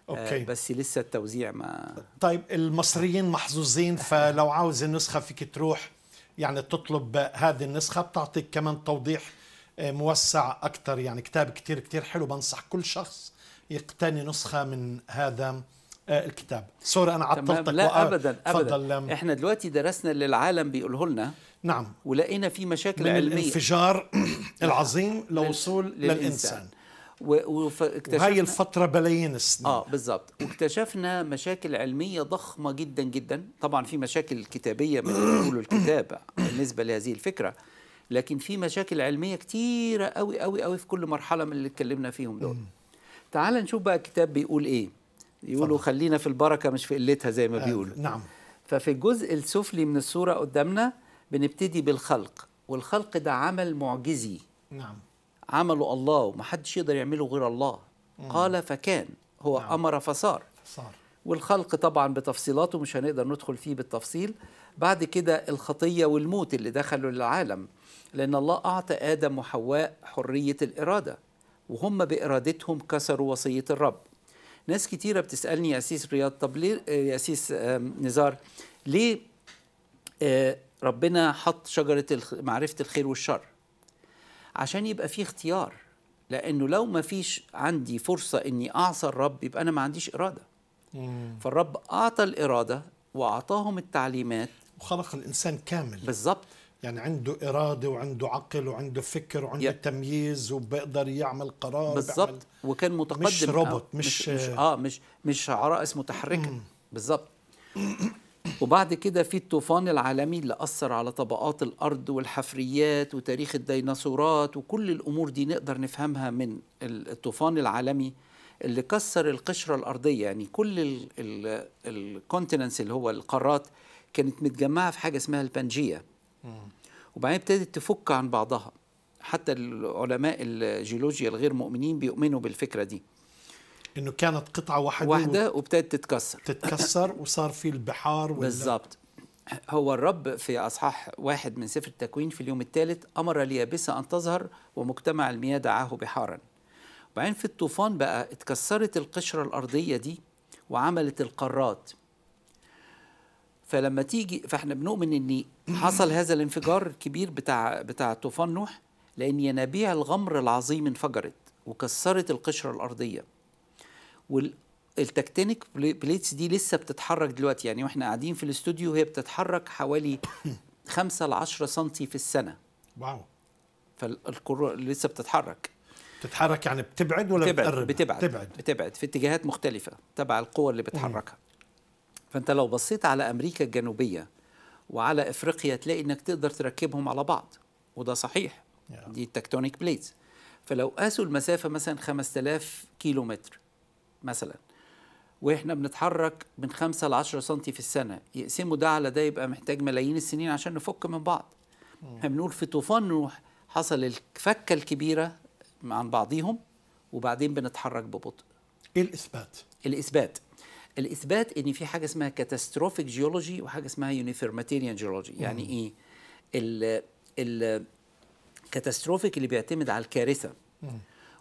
أه، اوكي بس لسه التوزيع ما طيب المصريين محظوظين فلو عاوز النسخه فيك تروح يعني تطلب هذه النسخه بتعطيك كمان توضيح آه، موسع اكثر يعني كتاب كثير كثير حلو بنصح كل شخص يقتني نسخه من هذا آه، الكتاب سوري انا عطلتك لا وقال. ابدا ابدا احنا دلوقتي درسنا اللي العالم بيقوله لنا نعم ولقينا في مشاكل من علميه الانفجار العظيم لوصول للإنسان, للإنسان. واكتشفنا وهي الفترة بلايين السنين اه بالضبط واكتشفنا مشاكل علمية ضخمة جدا جدا طبعا في مشاكل كتابية من يقولوا الكتاب بالنسبة لهذه الفكرة لكن في مشاكل علميه كتيره قوي قوي قوي في كل مرحله من اللي اتكلمنا فيهم دول تعال نشوف بقى الكتاب بيقول ايه يقولوا خلينا في البركه مش في قلتها زي ما آه، بيقولوا آه نعم ففي الجزء السفلي من الصوره قدامنا بنبتدي بالخلق والخلق ده عمل معجزي نعم عمله الله ومحدش يقدر يعمله غير الله مم. قال فكان هو نعم. امر فصار صار والخلق طبعا بتفصيلاته مش هنقدر ندخل فيه بالتفصيل بعد كده الخطيه والموت اللي دخلوا للعالم لأن الله أعطى آدم وحواء حرية الإرادة وهم بإرادتهم كسروا وصية الرب ناس كتيرة بتسألني يا أسيس رياض طب ليه آه، يا أسيس نزار ليه آه، ربنا حط شجرة معرفة الخير والشر عشان يبقى فيه اختيار لأنه لو ما فيش عندي فرصة إني أعصى الرب يبقى أنا ما عنديش إرادة فالرب أعطى الإرادة وأعطاهم التعليمات وخلق الإنسان كامل بالظبط يعني عنده إرادة وعنده عقل وعنده فكر وعنده yeah. تمييز وبيقدر يعمل قرار بالضبط وكان متقدم مش روبوت آه مش, مش آه مش مش عرائس متحركة بالضبط وبعد كده في الطوفان العالمي اللي أثر على طبقات الأرض والحفريات وتاريخ الديناصورات وكل الأمور دي نقدر نفهمها من الطوفان العالمي اللي كسر القشرة الأرضية يعني كل الكونتيننتس اللي هو القارات كانت متجمعة في حاجة اسمها البانجية وبعدين ابتدت تفك عن بعضها حتى العلماء الجيولوجيا الغير مؤمنين بيؤمنوا بالفكره دي انه كانت قطعه واحده واحده وابتدت تتكسر تتكسر وصار في البحار بالظبط هو الرب في اصحاح واحد من سفر التكوين في اليوم الثالث امر اليابسه ان تظهر ومجتمع المياه دعاه بحارا وبعدين في الطوفان بقى اتكسرت القشره الارضيه دي وعملت القارات فلما تيجي فاحنا بنؤمن ان حصل هذا الانفجار الكبير بتاع بتاع طوفان نوح لان ينابيع الغمر العظيم انفجرت وكسرت القشره الارضيه والتكتينيك بليتس دي لسه بتتحرك دلوقتي يعني واحنا قاعدين في الاستوديو هي بتتحرك حوالي 5 ل 10 سم في السنه واو فالكرة لسه بتتحرك بتتحرك يعني بتبعد ولا بتقرب بتبعد بتبعد, بتبعد في اتجاهات مختلفه تبع القوى اللي بتحركها فانت لو بصيت على امريكا الجنوبيه وعلى افريقيا تلاقي انك تقدر تركبهم على بعض وده صحيح yeah. دي التكتونيك بليتس فلو قاسوا المسافه مثلا 5000 كيلو متر مثلا واحنا بنتحرك من 5 ل 10 سم في السنه يقسموا ده على ده يبقى محتاج ملايين السنين عشان نفك من بعض احنا بنقول في طوفان نوح حصل الفكه الكبيره عن بعضيهم وبعدين بنتحرك ببطء ايه الاثبات الاثبات الاثبات ان في حاجه اسمها كاتاستروفيك جيولوجي وحاجه اسمها يونيفيرماتيريان جيولوجي يعني ايه ال ال كاتاستروفيك اللي بيعتمد على الكارثه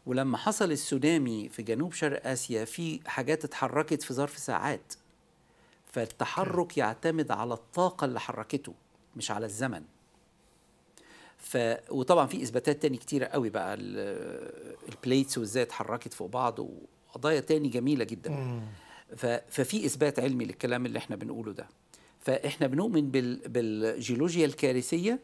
ولما حصل السونامي في جنوب شرق اسيا في حاجات اتحركت في ظرف ساعات فالتحرك يعتمد على الطاقه اللي حركته مش على الزمن ف وطبعا في اثباتات تاني كتيره قوي بقى البليتس وازاي اتحركت فوق بعض وقضايا تاني جميله جدا ففي اثبات علمي للكلام اللي احنا بنقوله ده فاحنا بنؤمن بالجيولوجيا الكارثيه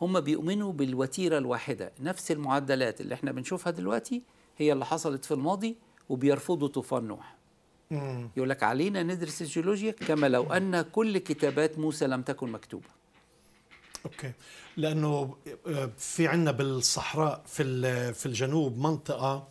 هم بيؤمنوا بالوتيره الواحده نفس المعدلات اللي احنا بنشوفها دلوقتي هي اللي حصلت في الماضي وبيرفضوا طوفان نوح يقول لك علينا ندرس الجيولوجيا كما لو ان كل كتابات موسى لم تكن مكتوبه اوكي لانه آه، في عندنا بالصحراء في في الجنوب منطقه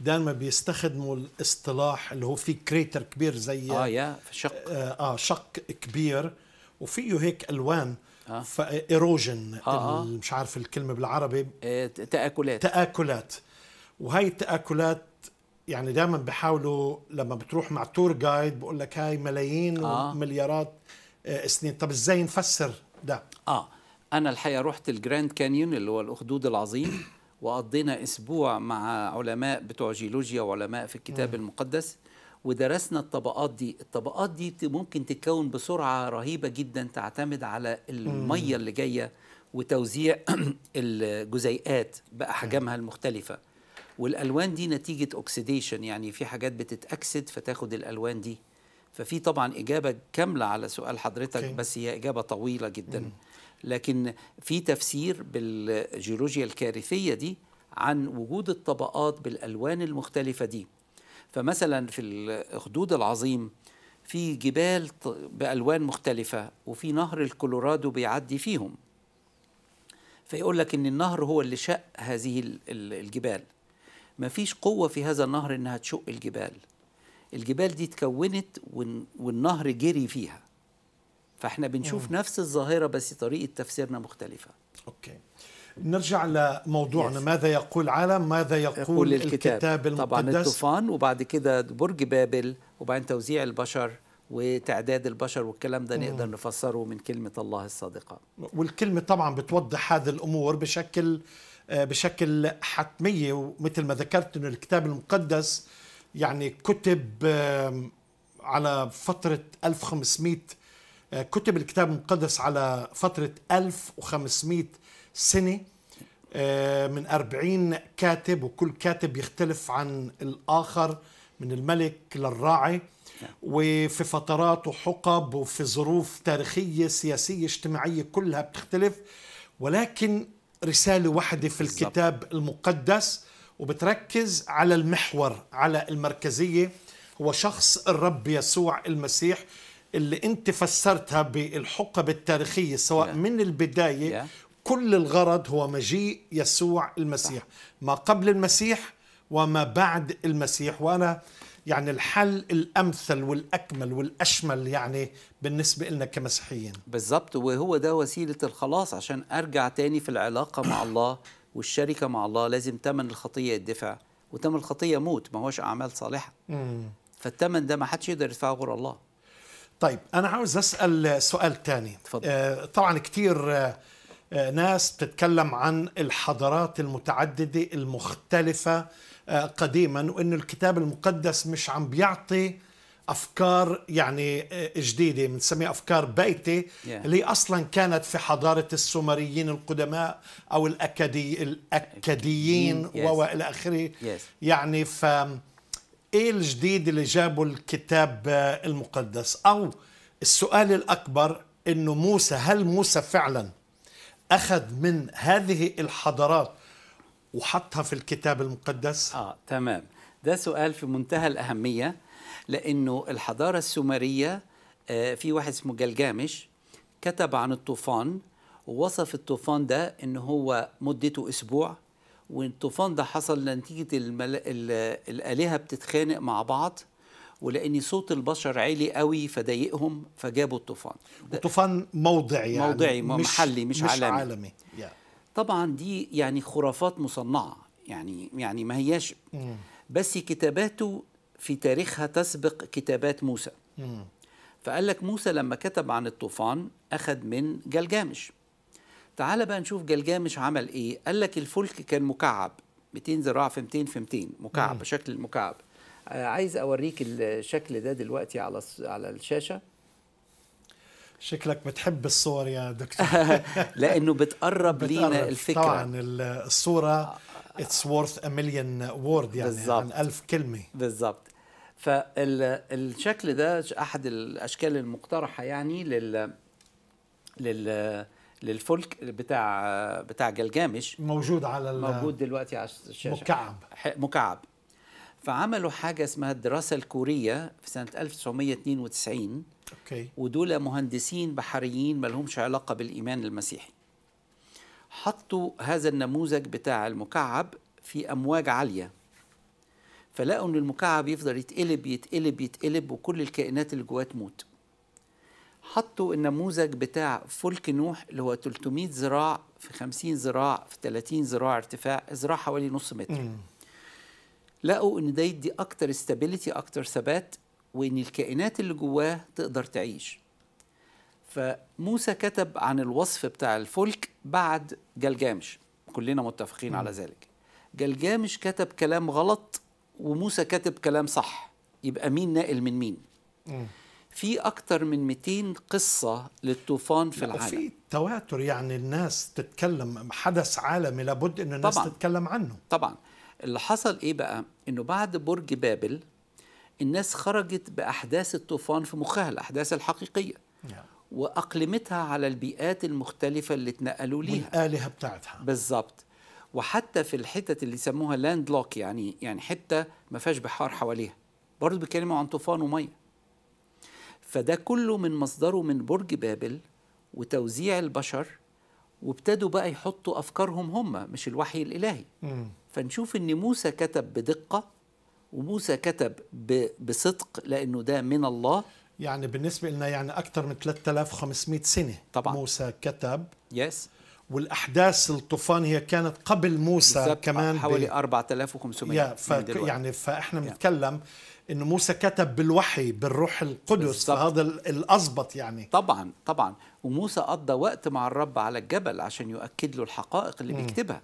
دائما بيستخدموا الاصطلاح اللي هو في كريتر كبير زي اه يا شق آه،, اه, شق كبير وفيه هيك الوان آه. فايروجن آه آه. مش عارف الكلمه بالعربي آه، تاكلات تاكلات وهي التاكلات يعني دائما بحاولوا لما بتروح مع تور جايد بقول لك هاي ملايين آه. ومليارات آه سنين طب ازاي نفسر ده اه انا الحقيقه رحت الجراند كانيون اللي هو الاخدود العظيم وقضينا اسبوع مع علماء بتوع جيولوجيا وعلماء في الكتاب م. المقدس ودرسنا الطبقات دي الطبقات دي ممكن تتكون بسرعه رهيبه جدا تعتمد على الميه اللي جايه وتوزيع الجزيئات باحجامها المختلفه والالوان دي نتيجه اوكسيديشن يعني في حاجات بتتاكسد فتاخد الالوان دي ففي طبعا اجابه كامله على سؤال حضرتك okay. بس هي اجابه طويله جدا mm. لكن في تفسير بالجيولوجيا الكارثية دي عن وجود الطبقات بالألوان المختلفة دي فمثلا في الخدود العظيم في جبال بألوان مختلفة وفي نهر الكولورادو بيعدي فيهم فيقول لك ان النهر هو اللي شق هذه الجبال مفيش قوة في هذا النهر انها تشق الجبال الجبال دي اتكونت والنهر جري فيها فاحنا بنشوف مم. نفس الظاهرة بس طريقة تفسيرنا مختلفة أوكي نرجع لموضوعنا يس. ماذا يقول عالم ماذا يقول, يقول الكتاب, الكتاب المقدس طبعا الطوفان وبعد كده برج بابل وبعدين توزيع البشر وتعداد البشر والكلام ده نقدر نفسره من كلمة الله الصادقة والكلمة طبعا بتوضح هذه الأمور بشكل آه، بشكل حتمية ومثل ما ذكرت انه الكتاب المقدس يعني كتب على فترة 1500 آه، كتب الكتاب المقدس على فترة 1500 سنة آه، من 40 كاتب وكل كاتب يختلف عن الآخر من الملك للراعي وفي فترات وحقب وفي ظروف تاريخية سياسية اجتماعية كلها بتختلف ولكن رسالة واحدة في الكتاب المقدس وبتركز على المحور على المركزية هو شخص الرب يسوع المسيح اللي انت فسرتها بالحقب التاريخيه سواء yeah. من البدايه yeah. كل الغرض هو مجيء يسوع المسيح صح. ما قبل المسيح وما بعد المسيح وانا يعني الحل الامثل والاكمل والاشمل يعني بالنسبه لنا كمسيحيين بالظبط وهو ده وسيله الخلاص عشان ارجع تاني في العلاقه مع الله والشركه مع الله لازم تمن الخطيه يدفع وتمن الخطيه موت ما هوش اعمال صالحه فالتمن ده ما حدش يقدر يدفعه غير الله طيب انا عاوز اسال سؤال ثاني آه، طبعا كثير آه، آه، ناس بتتكلم عن الحضارات المتعدده المختلفه قديما وانه الكتاب المقدس مش عم بيعطي افكار يعني جديده بنسميها افكار بيتي yeah. اللي اصلا كانت في حضاره السومريين القدماء او الاكدي الاكديين mm, yes. والى اخره yes. يعني ف ايه الجديد اللي جابه الكتاب المقدس او السؤال الاكبر انه موسى هل موسى فعلا اخذ من هذه الحضارات وحطها في الكتاب المقدس اه تمام ده سؤال في منتهى الاهميه لانه الحضاره السومريه آه، في واحد اسمه جلجامش كتب عن الطوفان ووصف الطوفان ده ان هو مدته اسبوع والطوفان ده حصل نتيجة المل... الآلهة بتتخانق مع بعض ولأن صوت البشر عالي قوي فضايقهم فجابوا الطوفان الطوفان موضعي يعني موضعي مش محلي مش, مش عالمي, عالمي. Yeah. طبعا دي يعني خرافات مصنعة يعني يعني ما هياش mm. بس كتاباته في تاريخها تسبق كتابات موسى mm. فقال لك موسى لما كتب عن الطوفان أخذ من جلجامش تعال بقى نشوف جلجامش عمل ايه قال لك الفلك كان مكعب 200 ذراع في 200 في 200 مكعب شكل المكعب آه، عايز اوريك الشكل ده دلوقتي على على الشاشه شكلك بتحب الصور يا دكتور لانه بتقرب, لينا الفكره طبعا الصوره اتس وورث ا مليون وورد يعني بالزبط. عن ألف كلمه بالظبط فالشكل ده احد الاشكال المقترحه يعني لل لل للفلك بتاع بتاع جلجامش موجود على موجود دلوقتي على الشاشه مكعب مكعب فعملوا حاجه اسمها الدراسه الكوريه في سنه 1992 اوكي ودول مهندسين بحريين ما لهمش علاقه بالايمان المسيحي حطوا هذا النموذج بتاع المكعب في امواج عاليه فلقوا ان المكعب يفضل يتقلب يتقلب يتقلب وكل الكائنات اللي جواه تموت حطوا النموذج بتاع فلك نوح اللي هو 300 ذراع في 50 ذراع في 30 ذراع ارتفاع ذراع حوالي نص متر لقوا ان ده يدي اكتر استابيليتي اكتر ثبات وان الكائنات اللي جواه تقدر تعيش فموسى كتب عن الوصف بتاع الفلك بعد جلجامش كلنا متفقين مم. على ذلك جلجامش كتب كلام غلط وموسى كتب كلام صح يبقى مين ناقل من مين مم. في أكثر من 200 قصة للطوفان في العالم في تواتر يعني الناس تتكلم حدث عالمي لابد أن الناس طبعًا تتكلم عنه طبعا اللي حصل إيه بقى أنه بعد برج بابل الناس خرجت بأحداث الطوفان في مخها الأحداث الحقيقية yeah. وأقلمتها على البيئات المختلفة اللي اتنقلوا ليها والآلهة بتاعتها بالظبط وحتى في الحتت اللي يسموها لاند لوك يعني يعني حتة ما فيهاش بحار حواليها برضه بيتكلموا عن طوفان وميه فده كله من مصدره من برج بابل وتوزيع البشر وابتدوا بقى يحطوا أفكارهم هم مش الوحي الإلهي فنشوف أن موسى كتب بدقة وموسى كتب بصدق لأنه ده من الله يعني بالنسبة لنا يعني أكثر من 3500 سنة طبعا موسى كتب يس والاحداث الطوفان هي كانت قبل موسى كمان حوالي 4500 يعني ف... يعني فاحنا بنتكلم انه موسى كتب بالوحي بالروح القدس بالزبط. فهذا الاضبط يعني طبعا طبعا وموسى قضى وقت مع الرب على الجبل عشان يؤكد له الحقائق اللي بيكتبها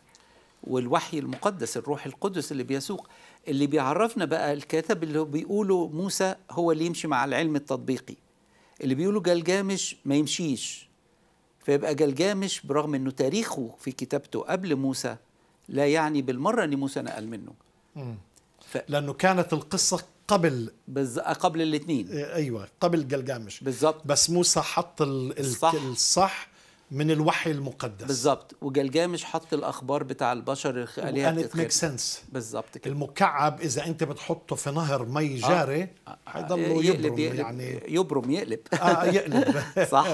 والوحي المقدس الروح القدس اللي بيسوق اللي بيعرفنا بقى الكاتب اللي بيقولوا موسى هو اللي يمشي مع العلم التطبيقي اللي بيقولوا جلجامش ما يمشيش فيبقى جلجامش برغم انه تاريخه في كتابته قبل موسى لا يعني بالمره ان موسى نقل منه ف... لانه كانت القصه قبل بز... قبل الاثنين ايوه قبل جلجامش بالظبط بس موسى حط ال... الصح, الصح من الوحي المقدس بالظبط وجلجامش حط الاخبار بتاع البشر اللي كانت ميك سنس بالظبط كده المكعب اذا انت بتحطه في نهر مي آه. جاري هيضل آه. آه. يبرم يقلب يعني يبرم يقلب اه يقلب صح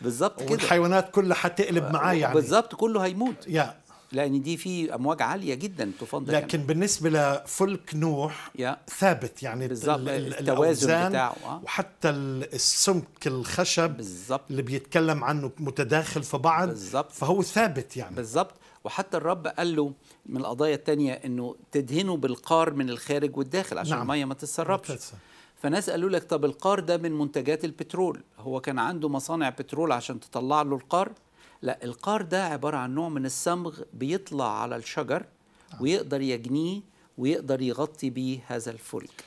بالظبط كده والحيوانات كلها هتقلب معاه يعني بالظبط كله هيموت يا لان دي في امواج عاليه جدا طوفان يعني. لكن يعني. بالنسبه لفلك نوح يا. ثابت يعني التوازن بتاعه آه. وحتى السمك الخشب بالزبط. اللي بيتكلم عنه متداخل في بعض بالزبط. فهو ثابت يعني بالظبط وحتى الرب قال له من القضايا الثانيه انه تدهنه بالقار من الخارج والداخل عشان نعم. الميه ما تتسربش فناس قالوا لك طب القار ده من منتجات البترول هو كان عنده مصانع بترول عشان تطلع له القار لا القار ده عباره عن نوع من الصمغ بيطلع على الشجر ويقدر يجنيه ويقدر يغطي بيه هذا الفلك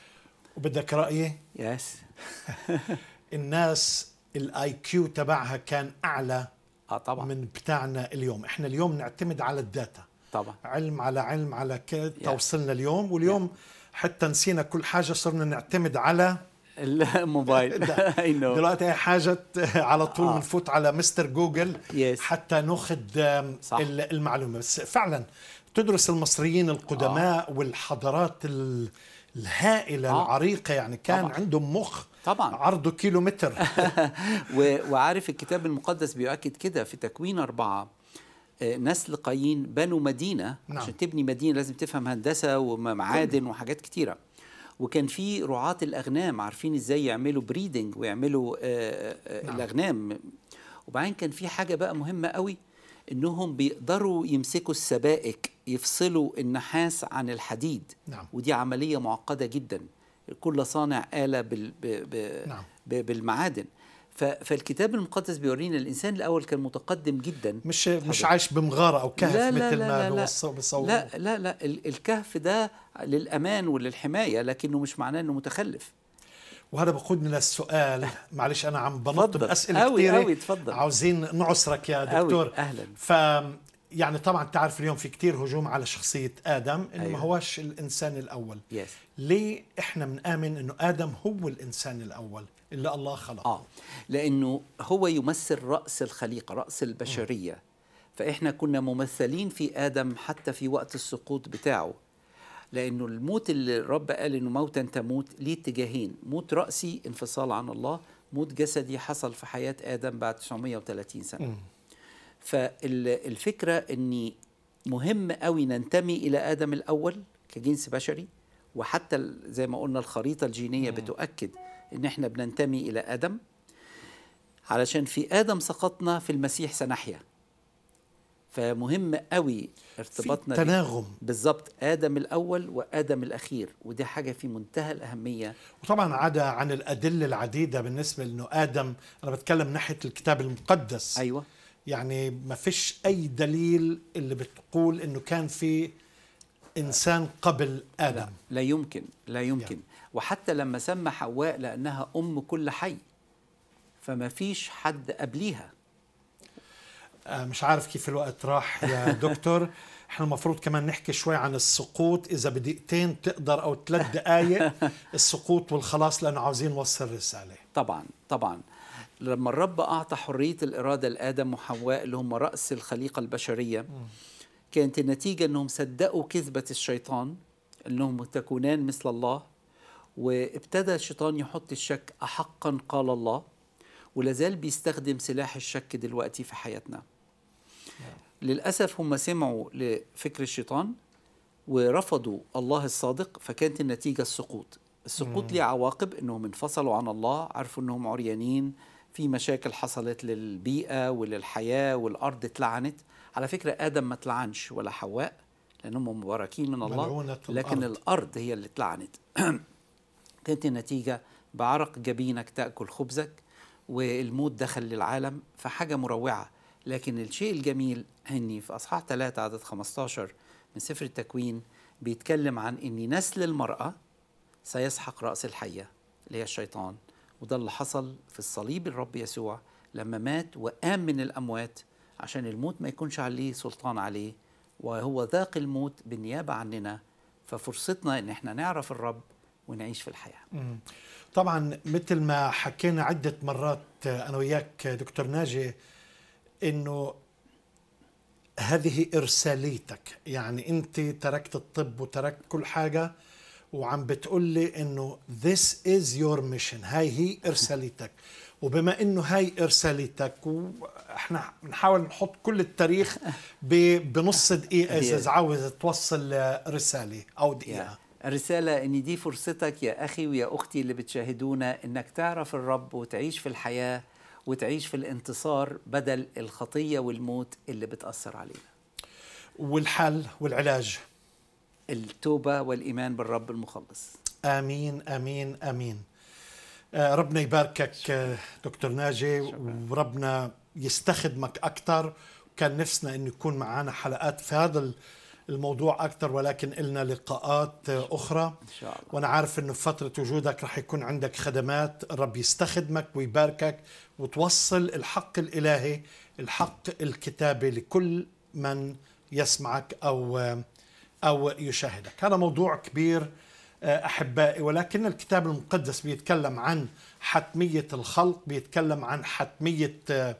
وبدك رايي يس الناس الاي كيو تبعها كان اعلى اه طبعا من بتاعنا اليوم احنا اليوم نعتمد على الداتا طبعا علم على علم على كذا توصلنا اليوم واليوم حتى نسينا كل حاجه صرنا نعتمد على الموبايل دلوقتي حاجه على طول بنفوت آه. على مستر جوجل يس. حتى ناخذ المعلومه بس فعلا تدرس المصريين القدماء آه. والحضارات الهائله آه. العريقه يعني كان طبعًا. عندهم مخ طبعا عرضه كيلو متر وعارف الكتاب المقدس بيؤكد كده في تكوين أربعة آه، نسل قايين بنوا مدينة نعم. عشان تبني مدينة لازم تفهم هندسة ومعادن طيب. وحاجات كتيرة وكان في رعاة الأغنام عارفين إزاي يعملوا بريدنج ويعملوا آآ آه، آآ آه، آه، نعم. الأغنام وبعدين كان في حاجة بقى مهمة قوي إنهم بيقدروا يمسكوا السبائك يفصلوا النحاس عن الحديد نعم. ودي عملية معقدة جدا كل صانع آلة بال... ب... ب... نعم. ب... بالمعادن فالكتاب المقدس بيورينا الانسان الاول كان متقدم جدا مش حضر. مش عايش بمغاره او كهف لا لا مثل لا ما بيصوروا لا لا لا الكهف ده للامان وللحمايه لكنه مش معناه انه متخلف وهذا بقودنا للسؤال معلش انا عم بنط باسئله أوي كثيره قوي تفضل عاوزين نعسرك يا دكتور أوي اهلا ف يعني طبعا تعرف اليوم في كتير هجوم على شخصية آدم إنه أيوة. ما هواش الإنسان الأول yes. ليه إحنا بنآمن إنه آدم هو الإنسان الأول إلا الله خلق آه لأنه هو يمثل رأس الخليقة رأس البشرية فإحنا كنا ممثلين في آدم حتى في وقت السقوط بتاعه لأنه الموت اللي الرب قال إنه موتا تموت ليه اتجاهين موت رأسي انفصال عن الله موت جسدي حصل في حياة آدم بعد 930 سنة م. فالفكرة أني مهم قوي ننتمي إلى آدم الأول كجنس بشري وحتى زي ما قلنا الخريطة الجينية بتؤكد إن إحنا بننتمي إلى آدم علشان في آدم سقطنا في المسيح سنحيا فمهم قوي ارتباطنا في تناغم بالظبط ادم الاول وادم الاخير ودي حاجه في منتهى الاهميه وطبعا عدا عن الادله العديده بالنسبه لانه ادم انا بتكلم ناحيه الكتاب المقدس ايوه يعني ما فيش اي دليل اللي بتقول انه كان في إنسان قبل آدم لا, يمكن لا يمكن يعني. وحتى لما سمى حواء لأنها أم كل حي فما فيش حد قبليها آه، مش عارف كيف الوقت راح يا دكتور احنا المفروض كمان نحكي شوي عن السقوط اذا بدقيقتين تقدر او ثلاث دقائق السقوط والخلاص لانه عاوزين نوصل رساله طبعا طبعا لما الرب اعطى حريه الاراده لادم وحواء اللي هم راس الخليقه البشريه كانت النتيجة أنهم صدقوا كذبة الشيطان أنهم تكونان مثل الله وابتدى الشيطان يحط الشك أحقا قال الله ولازال بيستخدم سلاح الشك دلوقتي في حياتنا للأسف هم سمعوا لفكر الشيطان ورفضوا الله الصادق فكانت النتيجة السقوط السقوط ليه عواقب أنهم انفصلوا عن الله عرفوا أنهم عريانين في مشاكل حصلت للبيئة وللحياة والأرض اتلعنت على فكرة آدم ما اتلعنش ولا حواء لأنهم مباركين من الله لكن الأرض. الأرض هي اللي اتلعنت كانت النتيجة بعرق جبينك تأكل خبزك والموت دخل للعالم فحاجة مروعة لكن الشيء الجميل أني في أصحاح 3 عدد 15 من سفر التكوين بيتكلم عن أن نسل المرأة سيسحق رأس الحية اللي هي الشيطان وده اللي حصل في الصليب الرب يسوع لما مات وقام من الأموات عشان الموت ما يكونش عليه سلطان عليه وهو ذاق الموت بالنيابة عننا ففرصتنا ان احنا نعرف الرب ونعيش في الحياة طبعا مثل ما حكينا عدة مرات أنا وياك دكتور ناجي أنه هذه إرساليتك يعني أنت تركت الطب وتركت كل حاجة وعم بتقول لي أنه this is your mission هاي هي إرساليتك وبما انه هاي ارسالتك واحنا بنحاول نحط كل التاريخ بنص دقيقه اذا عاوز توصل رساله او دقيقه الرسالة أن دي فرصتك يا أخي ويا أختي اللي بتشاهدونا أنك تعرف الرب وتعيش في الحياة وتعيش في الانتصار بدل الخطية والموت اللي بتأثر علينا والحل والعلاج التوبة والإيمان بالرب المخلص آمين آمين آمين آه، ربنا يباركك آه، دكتور ناجي وربنا يستخدمك أكثر وكان نفسنا أنه يكون معنا حلقات في هذا الموضوع أكثر ولكن إلنا لقاءات آه، أخرى إن شاء الله. وأنا عارف أنه في فترة وجودك رح يكون عندك خدمات رب يستخدمك ويباركك وتوصل الحق الإلهي الحق الكتابي لكل من يسمعك أو أو يشاهدك هذا موضوع كبير آه، احبائي ولكن الكتاب المقدس بيتكلم عن حتميه الخلق بيتكلم عن حتميه آه،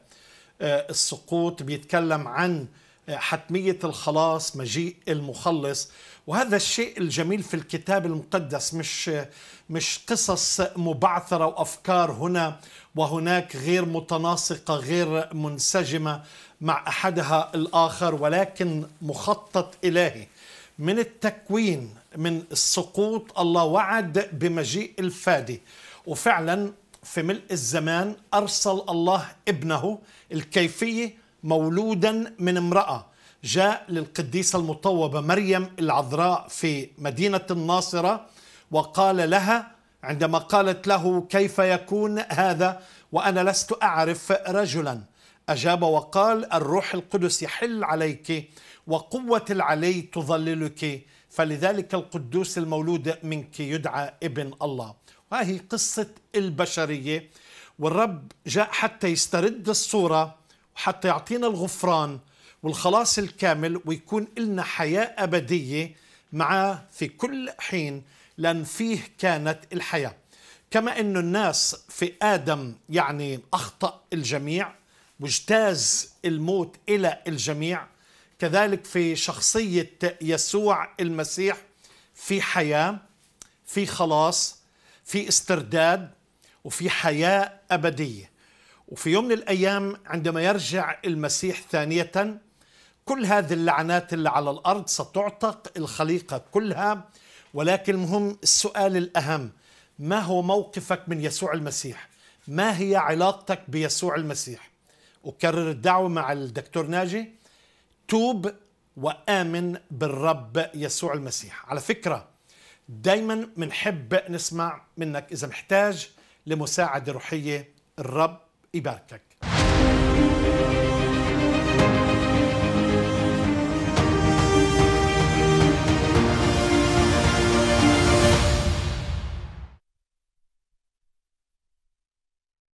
آه، السقوط بيتكلم عن حتميه الخلاص مجيء المخلص وهذا الشيء الجميل في الكتاب المقدس مش مش قصص مبعثره وافكار هنا وهناك غير متناسقه غير منسجمه مع احدها الاخر ولكن مخطط الهي من التكوين من السقوط الله وعد بمجيء الفادي وفعلا في ملء الزمان أرسل الله ابنه الكيفية مولودا من امرأة جاء للقديسة المطوبة مريم العذراء في مدينة الناصرة وقال لها عندما قالت له كيف يكون هذا وأنا لست أعرف رجلا أجاب وقال الروح القدس يحل عليك وقوة العلي تظللك فلذلك القدوس المولود منك يدعى ابن الله وهذه قصة البشرية والرب جاء حتى يسترد الصورة وحتى يعطينا الغفران والخلاص الكامل ويكون لنا حياة أبدية معه في كل حين لأن فيه كانت الحياة كما أن الناس في آدم يعني أخطأ الجميع واجتاز الموت إلى الجميع كذلك في شخصية يسوع المسيح في حياة في خلاص في استرداد وفي حياة أبدية وفي يوم من الأيام عندما يرجع المسيح ثانية كل هذه اللعنات اللي على الأرض ستعتق الخليقة كلها ولكن المهم السؤال الأهم ما هو موقفك من يسوع المسيح ما هي علاقتك بيسوع المسيح أكرر الدعوة مع الدكتور ناجي توب وآمن بالرب يسوع المسيح على فكرة دايما منحب نسمع منك إذا محتاج لمساعدة روحية الرب يباركك